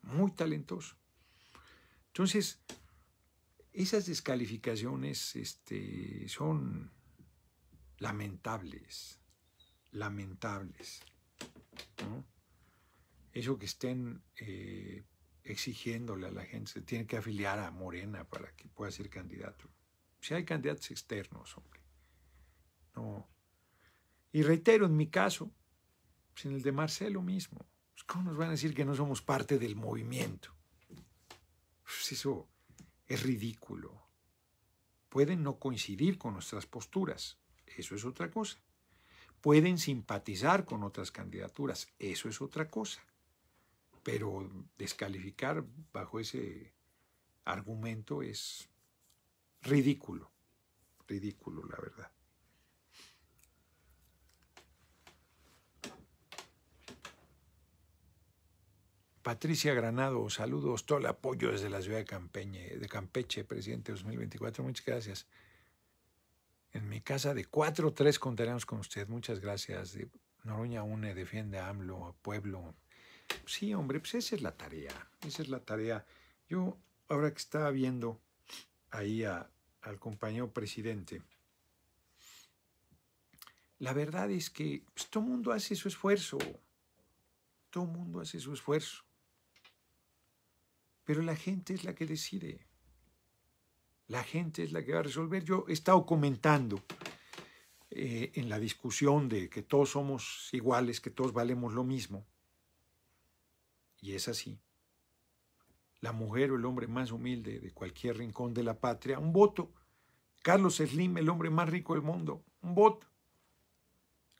muy talentoso. Entonces, esas descalificaciones este, son lamentables lamentables. Eso que estén eh, exigiéndole a la gente, se tiene que afiliar a Morena para que pueda ser candidato. Si hay candidatos externos, hombre. Y reitero, en mi caso, pues, en el de Marcelo mismo, pues, ¿cómo nos van a decir que no somos parte del movimiento? Pues, eso es ridículo. Pueden no coincidir con nuestras posturas, eso es otra cosa pueden simpatizar con otras candidaturas, eso es otra cosa. Pero descalificar bajo ese argumento es ridículo, ridículo la verdad. Patricia Granado, saludos, todo el apoyo desde la ciudad de, de Campeche, presidente 2024, muchas gracias en mi casa de cuatro o tres contaremos con usted. Muchas gracias. Noroña une, defiende a AMLO, a Pueblo. Sí, hombre, pues esa es la tarea. Esa es la tarea. Yo, ahora que estaba viendo ahí al compañero presidente, la verdad es que pues, todo mundo hace su esfuerzo. Todo mundo hace su esfuerzo. Pero la gente es la que decide. La gente es la que va a resolver. Yo he estado comentando eh, en la discusión de que todos somos iguales, que todos valemos lo mismo. Y es así. La mujer o el hombre más humilde de cualquier rincón de la patria, un voto. Carlos Slim, el hombre más rico del mundo, un voto.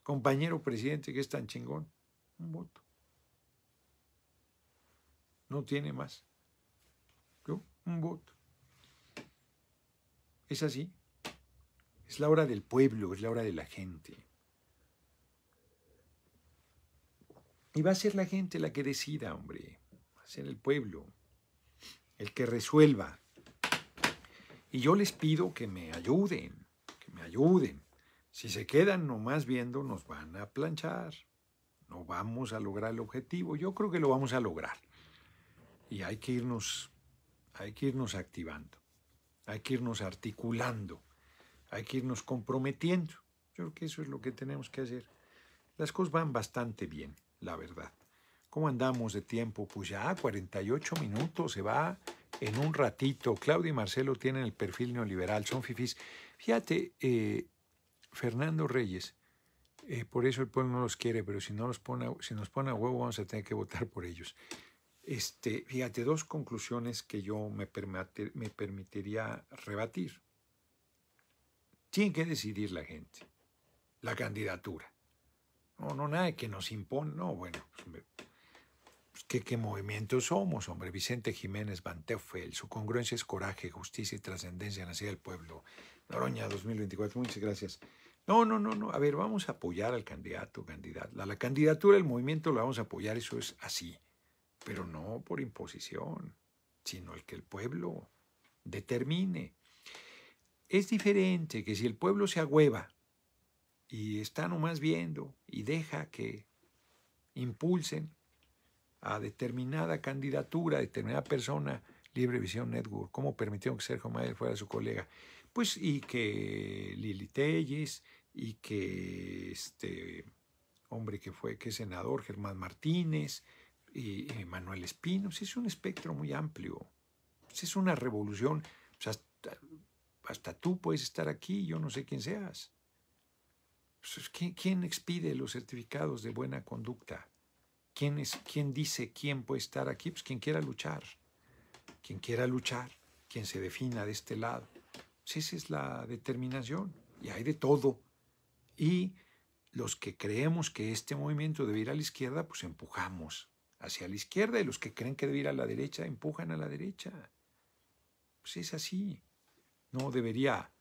Compañero presidente que es tan chingón, un voto. No tiene más. un voto. Es así. Es la hora del pueblo, es la hora de la gente. Y va a ser la gente la que decida, hombre. Va a ser el pueblo, el que resuelva. Y yo les pido que me ayuden, que me ayuden. Si se quedan nomás viendo, nos van a planchar. No vamos a lograr el objetivo. Yo creo que lo vamos a lograr. Y hay que irnos, hay que irnos activando hay que irnos articulando, hay que irnos comprometiendo. Yo creo que eso es lo que tenemos que hacer. Las cosas van bastante bien, la verdad. ¿Cómo andamos de tiempo? Pues ya 48 minutos, se va en un ratito. Claudio y Marcelo tienen el perfil neoliberal, son fifis. Fíjate, eh, Fernando Reyes, eh, por eso el pueblo no los quiere, pero si, no los pone, si nos pone a huevo vamos a tener que votar por ellos. Este, fíjate, dos conclusiones que yo me, me permitiría rebatir. Tiene que decidir la gente, la candidatura. No, no, nada que nos impone. No, bueno, pues, pues, ¿qué, ¿qué movimiento somos, hombre? Vicente Jiménez el su congruencia es coraje, justicia y trascendencia en del del pueblo. Noroña 2024, muchas gracias. No, no, no, no. A ver, vamos a apoyar al candidato, candidato. La, la candidatura, el movimiento lo vamos a apoyar, eso es así pero no por imposición, sino el que el pueblo determine. Es diferente que si el pueblo se agüeva y está nomás viendo y deja que impulsen a determinada candidatura, a determinada persona, Libre Visión Network, cómo permitieron que Sergio Mayer fuera su colega, pues y que Lili Telles y que este hombre que fue, que senador, Germán Martínez, y Manuel Espino, es un espectro muy amplio. es una revolución. hasta, tú puedes estar aquí, yo no sé quién seas. Pues, ¿quién, expide los certificados de buena conducta? ¿Quién, es, ¿Quién dice quién puede estar aquí? Pues quien quiera luchar. Quien quiera luchar, quien se defina de este lado. esa es la determinación. Y hay de todo. Y los que creemos que este movimiento debe ir a la izquierda, pues empujamos hacia la izquierda y los que creen que debe ir a la derecha empujan a la derecha. Pues es así. No debería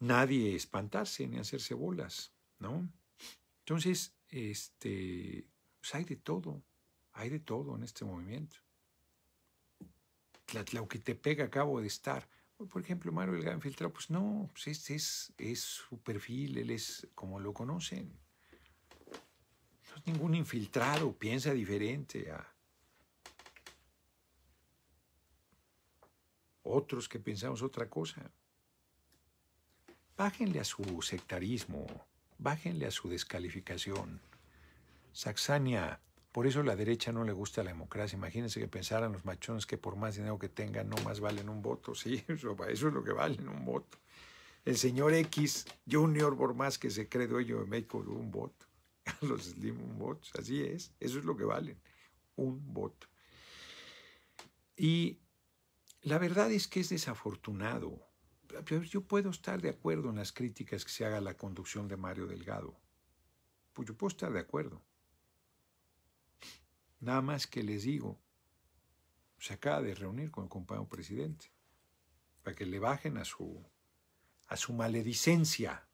nadie espantarse ni hacerse bolas, ¿no? Entonces, este, pues hay de todo, hay de todo en este movimiento. que te pega acabo de estar. Por ejemplo, Mario Elgan Filtrado, pues no, pues este es su perfil, él es como lo conocen ningún infiltrado, piensa diferente a otros que pensamos otra cosa. Bájenle a su sectarismo, bájenle a su descalificación. Saxania, por eso la derecha no le gusta la democracia. Imagínense que pensaran los machones que por más dinero que tengan no más valen un voto. Sí, eso, es lo que valen un voto. El señor X, Junior, por más que se cree dueño de México, un voto. los Slim, Bots. Así es, eso es lo que valen, un voto. Y la verdad es que es desafortunado. Yo puedo estar de acuerdo en las críticas que se haga a la conducción de Mario Delgado. Pues yo puedo estar de acuerdo. Nada más que les digo, se acaba de reunir con el compañero presidente para que le bajen a su, a su maledicencia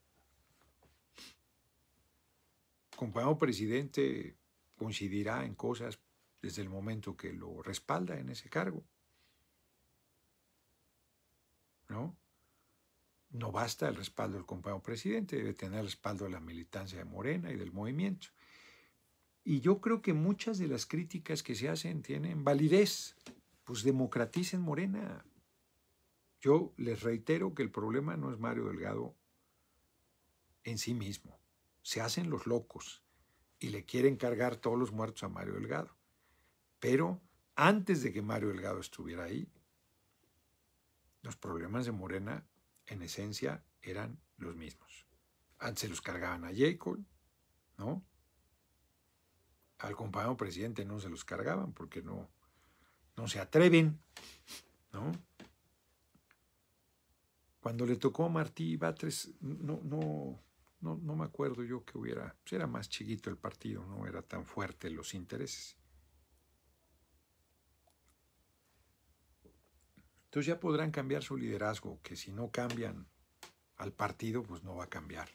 compañero presidente coincidirá en cosas desde el momento que lo respalda en ese cargo. ¿No? No basta el respaldo del compañero presidente, debe tener el respaldo de la militancia de Morena y del movimiento. Y yo creo que muchas de las críticas que se hacen tienen validez. Pues democraticen Morena. Yo les reitero que el problema no es Mario Delgado en sí mismo se hacen los locos y le quieren cargar todos los muertos a Mario Delgado. Pero antes de que Mario Delgado estuviera ahí, los problemas de Morena en esencia eran los mismos. Antes se los cargaban a Jacob, ¿no? Al compañero presidente no se los cargaban porque no, no se atreven, ¿no? Cuando le tocó a Martí Batres, no, no, no, me acuerdo yo que hubiera, pues, era más chiquito el partido, no era tan fuerte los intereses. Entonces ya podrán cambiar su liderazgo, que si no cambian al partido, pues no va a cambiar.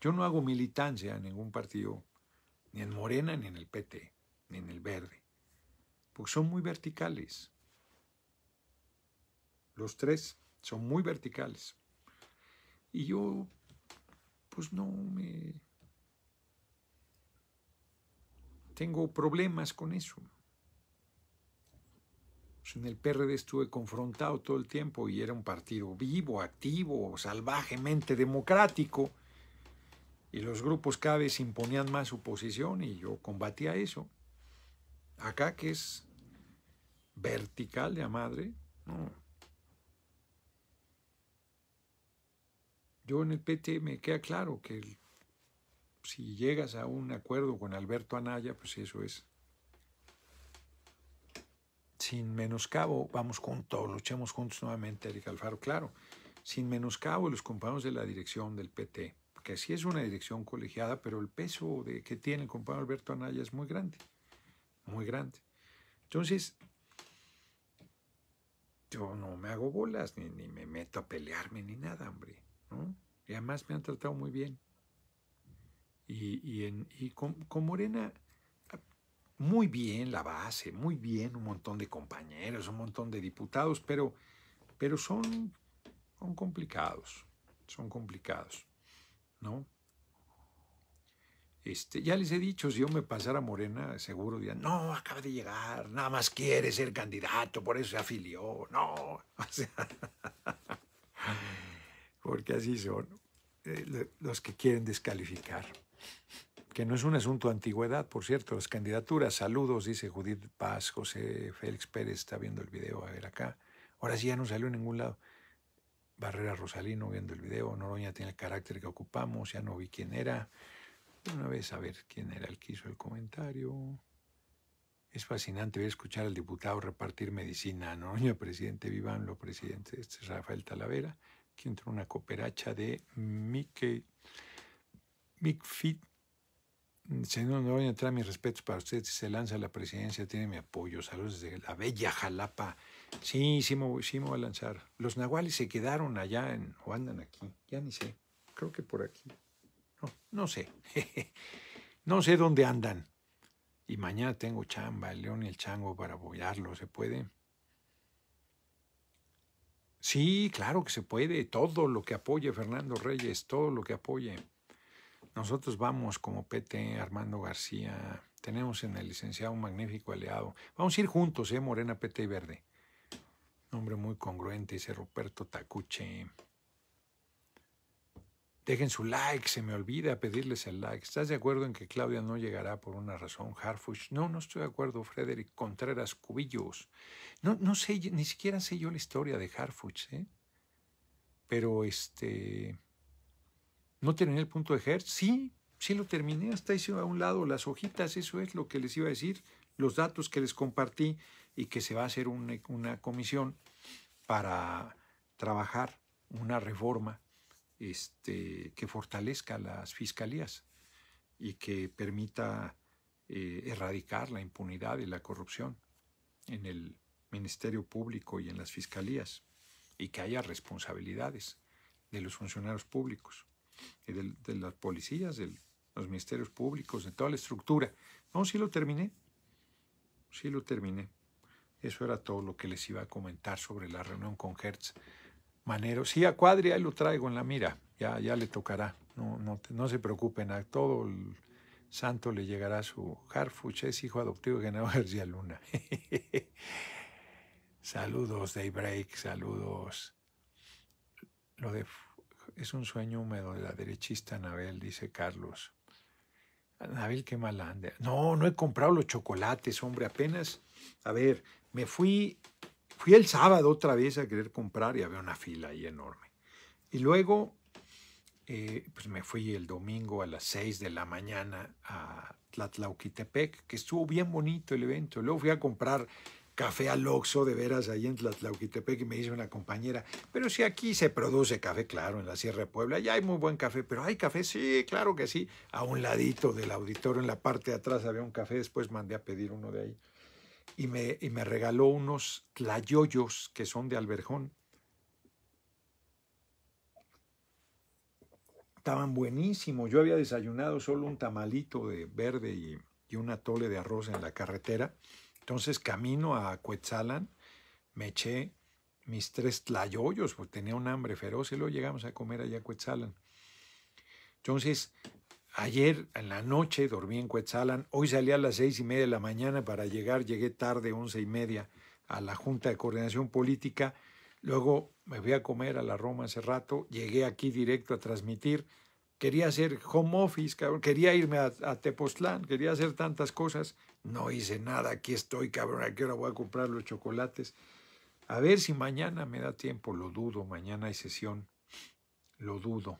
Yo no hago militancia en ningún partido, ni en Morena, ni en el PT, ni en el Verde, porque son muy verticales. Los tres son muy verticales. Y yo pues no me... Tengo problemas con eso. Pues en el PRD estuve confrontado todo el tiempo y era un partido vivo, activo, salvajemente democrático. Y los grupos cada vez imponían más su posición y yo combatía eso. Acá que es vertical de la madre, no, Yo en el PT me queda claro que si llegas a un acuerdo con Alberto Anaya, pues eso es. Sin menoscabo, vamos juntos, luchemos juntos nuevamente, Eric Alfaro, claro. Sin menoscabo los compañeros de la dirección del PT, que sí es una dirección colegiada, pero el peso de, que tiene el compañero Alberto Anaya es muy grande, muy grande. Entonces, yo no me hago bolas, ni me meto a pelearme, ni nada, hombre. Y además me han tratado muy bien. Y, con, Morena, muy bien la base, muy bien un montón de compañeros, un montón de diputados, pero, pero son, son complicados, son complicados, ¿no? Este, ya les he dicho, si yo me pasara Morena, seguro dirían, no, acaba de llegar, nada más quiere ser candidato, por eso se afilió, no. O sea, porque así son eh, los que quieren descalificar. Que no es un asunto de antigüedad, por cierto, las candidaturas. Saludos, dice Judith Paz, José Félix Pérez está viendo el video, a ver acá. Ahora sí ya no salió en ningún lado. Barrera Rosalino viendo el video, Noroña tiene el carácter que ocupamos, ya no vi quién era. Una vez a ver quién era el que hizo el comentario. Es fascinante ver escuchar al diputado repartir medicina Noroña, presidente lo presidente este es Rafael Talavera. Aquí entró una cooperacha de Mickey, Mick Fit. Señor no voy a entrar mis respetos para usted. se lanza la presidencia, tiene mi apoyo. Saludos desde la bella Jalapa. Sí, sí me, sí me voy a lanzar. Los nahuales se quedaron allá o andan aquí. Ya ni sé. Creo que por aquí. No, no sé. no sé dónde andan. Y mañana tengo chamba, el león y el chango para apoyarlo. ¿Se puede? Sí, claro que se puede. Todo lo que apoye Fernando Reyes, todo lo que apoye. Nosotros vamos como PT, Armando García, tenemos en el licenciado un magnífico aliado. Vamos a ir juntos, ¿eh? Morena, PT y Verde. Hombre muy congruente, dice Roberto Tacuche. Dejen su like, se me olvida pedirles el like. ¿Estás de acuerdo en que Claudia no llegará por una razón, Harfuch? No, no estoy de acuerdo, Frederick Contreras Cubillos. No, no sé, ni siquiera sé yo la historia de Harfuch. ¿eh? Pero este. ¿No terminé el punto de Hertz? Sí, sí lo terminé. Hasta hice a un lado las hojitas, eso es lo que les iba a decir. Los datos que les compartí y que se va a hacer una comisión para trabajar una reforma este, que fortalezca las fiscalías y que permita eh, erradicar la impunidad y la corrupción en el Ministerio Público y en las fiscalías y que haya responsabilidades de los funcionarios públicos y de, de las policías, de los ministerios públicos, de toda la estructura. No, sí lo terminé, sí lo terminé. Eso era todo lo que les iba a comentar sobre la reunión con Hertz. Manero. Sí, a Cuadria lo traigo en la mira. Ya, ya le tocará. No, se preocupen. A todo el santo le llegará su Harfuch. Es hijo adoptivo de Gennaro García Luna. saludos, Daybreak. Saludos. Lo es un sueño húmedo de la derechista Anabel, dice Carlos. Anabel, qué mala anda. No, no he comprado los chocolates, hombre. Apenas, a ver, me fui Fui el sábado otra vez a querer comprar y había una fila ahí enorme. Y luego eh, pues me fui el domingo a las 6 de la mañana a Tlatlauquitepec, que estuvo bien bonito el evento. Luego fui a comprar café al Oxo, de veras, ahí en Tlatlauquitepec, y me dice una compañera, pero si aquí se produce café, claro, en la Sierra de Puebla, ya hay muy buen café, pero ¿hay café? Sí, claro que sí. A un ladito del auditorio, en la parte de atrás había un café, después mandé a pedir uno de ahí y me, me regaló unos tlayoyos que son de Alberjón. Estaban buenísimos. Yo había desayunado solo un tamalito de verde y, una tole de arroz en la carretera. Entonces camino a Cuetzalan me eché mis tres tlayoyos, porque tenía un hambre feroz y luego llegamos a comer allá a Coetzalan. Entonces Ayer en la noche dormí en Cuetzalan, hoy salí a las seis y media de la mañana para llegar, llegué tarde, once y media, a la Junta de Coordinación Política, luego me fui a comer a la Roma hace rato, llegué aquí directo a transmitir, quería hacer home office, cabrón, quería irme a, a, Tepoztlán, quería hacer tantas cosas, no hice nada, aquí estoy, cabrón, aquí ahora voy a comprar los chocolates? A ver si mañana me da tiempo, lo dudo, mañana hay sesión, lo dudo.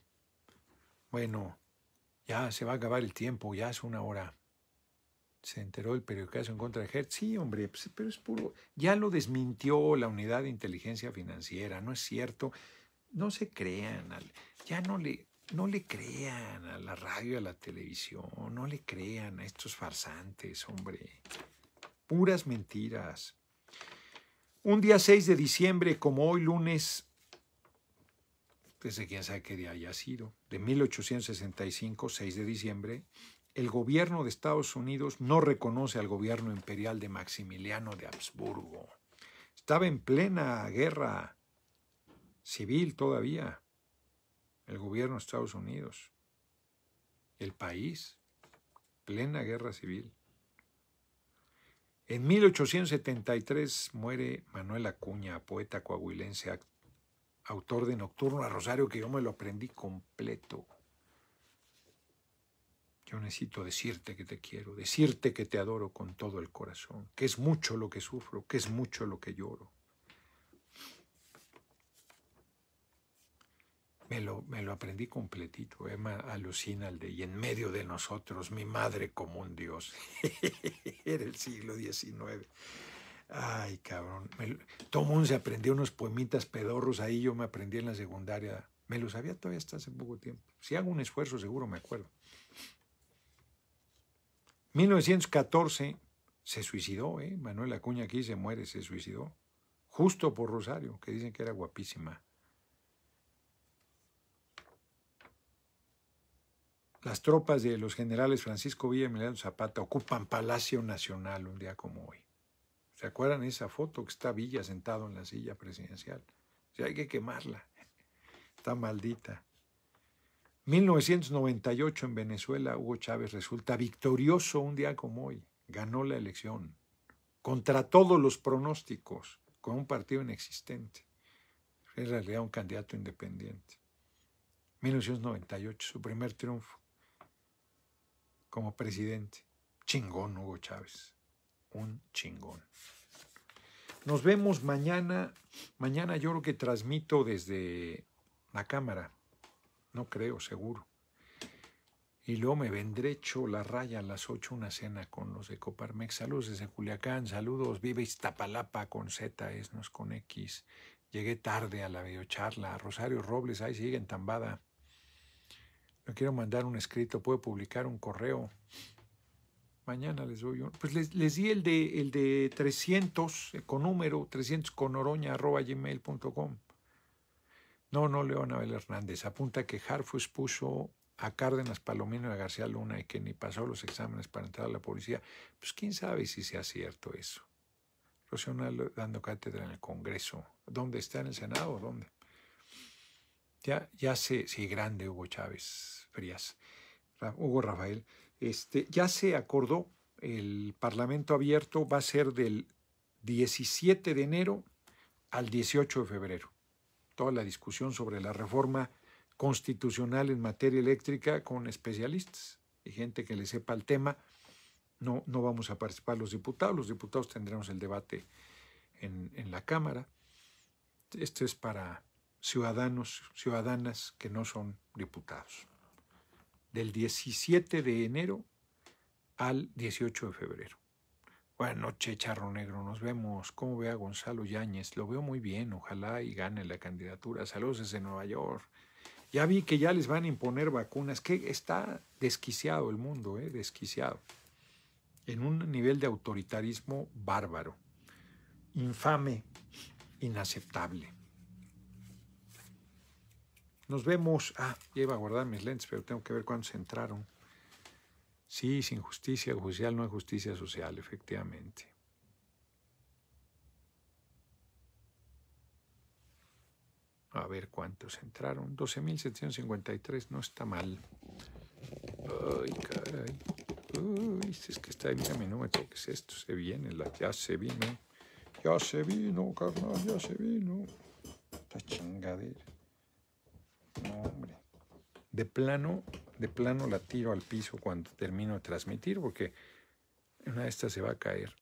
Bueno, ya se va a acabar el tiempo, ya es una hora. Se enteró el periódico en contra de Hertz. Sí, hombre, pues, pero es puro. Ya lo desmintió la unidad de inteligencia financiera, no es cierto. No se crean, ya no le, no le crean a la radio, a la televisión, no le crean a estos farsantes, hombre. Puras mentiras. Un día 6 de diciembre, como hoy lunes, desde quién sabe qué día haya sido, de 1865, 6 de diciembre, el gobierno de Estados Unidos no reconoce al gobierno imperial de Maximiliano de Habsburgo. Estaba en plena guerra civil todavía el gobierno de Estados Unidos, el país, plena guerra civil. En 1873 muere Manuel Acuña, poeta coahuilense, autor de Nocturno a Rosario, que yo me lo aprendí completo. Yo necesito decirte que te quiero, decirte que te adoro con todo el corazón, que es mucho lo que sufro, que es mucho lo que lloro. Me lo, me lo aprendí completito, Emma alucina al de, y en medio de nosotros, mi madre como un dios. Era el siglo XIX. Ay, cabrón. Me, todo mundo se aprendió unos poemitas pedorros ahí, yo me aprendí en la secundaria. Me los sabía todavía hasta hace poco tiempo. Si hago un esfuerzo, seguro me acuerdo. 1914 se suicidó, ¿eh? Manuel Acuña aquí se muere, se suicidó. Justo por Rosario, que dicen que era guapísima. Las tropas de los generales Francisco Villa y Emiliano Zapata ocupan Palacio Nacional un día como hoy. ¿Se acuerdan esa foto que está Villa sentado en la silla presidencial? O hay que quemarla. Está maldita. 1998 en Venezuela, Hugo Chávez resulta victorioso un día como hoy. Ganó la elección contra todos los pronósticos, con un partido inexistente. En realidad un candidato independiente. 1998, su primer triunfo como presidente. Chingón Hugo Chávez un chingón. Nos vemos mañana. Mañana yo lo que transmito desde la cámara. No creo, seguro. Y luego me vendré hecho la raya a las 8 una cena con los de Coparmex. Saludos desde Culiacán, saludos. Vive Iztapalapa con Z, es, no con X. Llegué tarde a la videocharla. Rosario Robles, ahí sigue en Tambada. No quiero mandar un escrito, puedo publicar un correo. Mañana les doy uno. Pues les, di el de, el de 300, eh, con número, 300 con oroña, gmail.com. No, no, León Abel Hernández. Apunta que Harfus puso a Cárdenas Palomino y a García Luna y que ni pasó los exámenes para entrar a la policía. Pues quién sabe si sea cierto eso. Rosional dando cátedra en el Congreso. ¿Dónde está? ¿En el Senado? ¿Dónde? Ya, ya sé, si grande Hugo Chávez Frías. Hugo Rafael. Este, ya se acordó, el Parlamento abierto va a ser del 17 de enero al 18 de febrero. Toda la discusión sobre la reforma constitucional en materia eléctrica con especialistas y gente que le sepa el tema. No, no vamos a participar los diputados, los diputados tendremos el debate en la Cámara. Esto es para ciudadanos, ciudadanas que no son diputados del 17 de enero al 18 de febrero. Buenas noches, Charro Negro. Nos vemos. ¿Cómo ve a Gonzalo Yáñez? Lo veo muy bien. Ojalá y gane la candidatura. Saludos desde Nueva York. Ya vi que ya les van a imponer vacunas. Que está desquiciado el mundo, ¿eh? desquiciado. En un nivel de autoritarismo bárbaro, infame, inaceptable. Nos vemos. Ah, ya iba a guardar mis lentes, pero tengo que ver cuántos entraron. Sí, sin justicia judicial no hay justicia social, efectivamente. A ver cuántos entraron. 12.753, no está mal. Ay, caray. Uy, es que está ahí, mi no me es esto. Se viene, la, ya se vino. Ya se vino, carnal, ya se vino. Esta chingadera. No, hombre. De plano, de plano la tiro al piso cuando termino de transmitir porque una de estas se va a caer.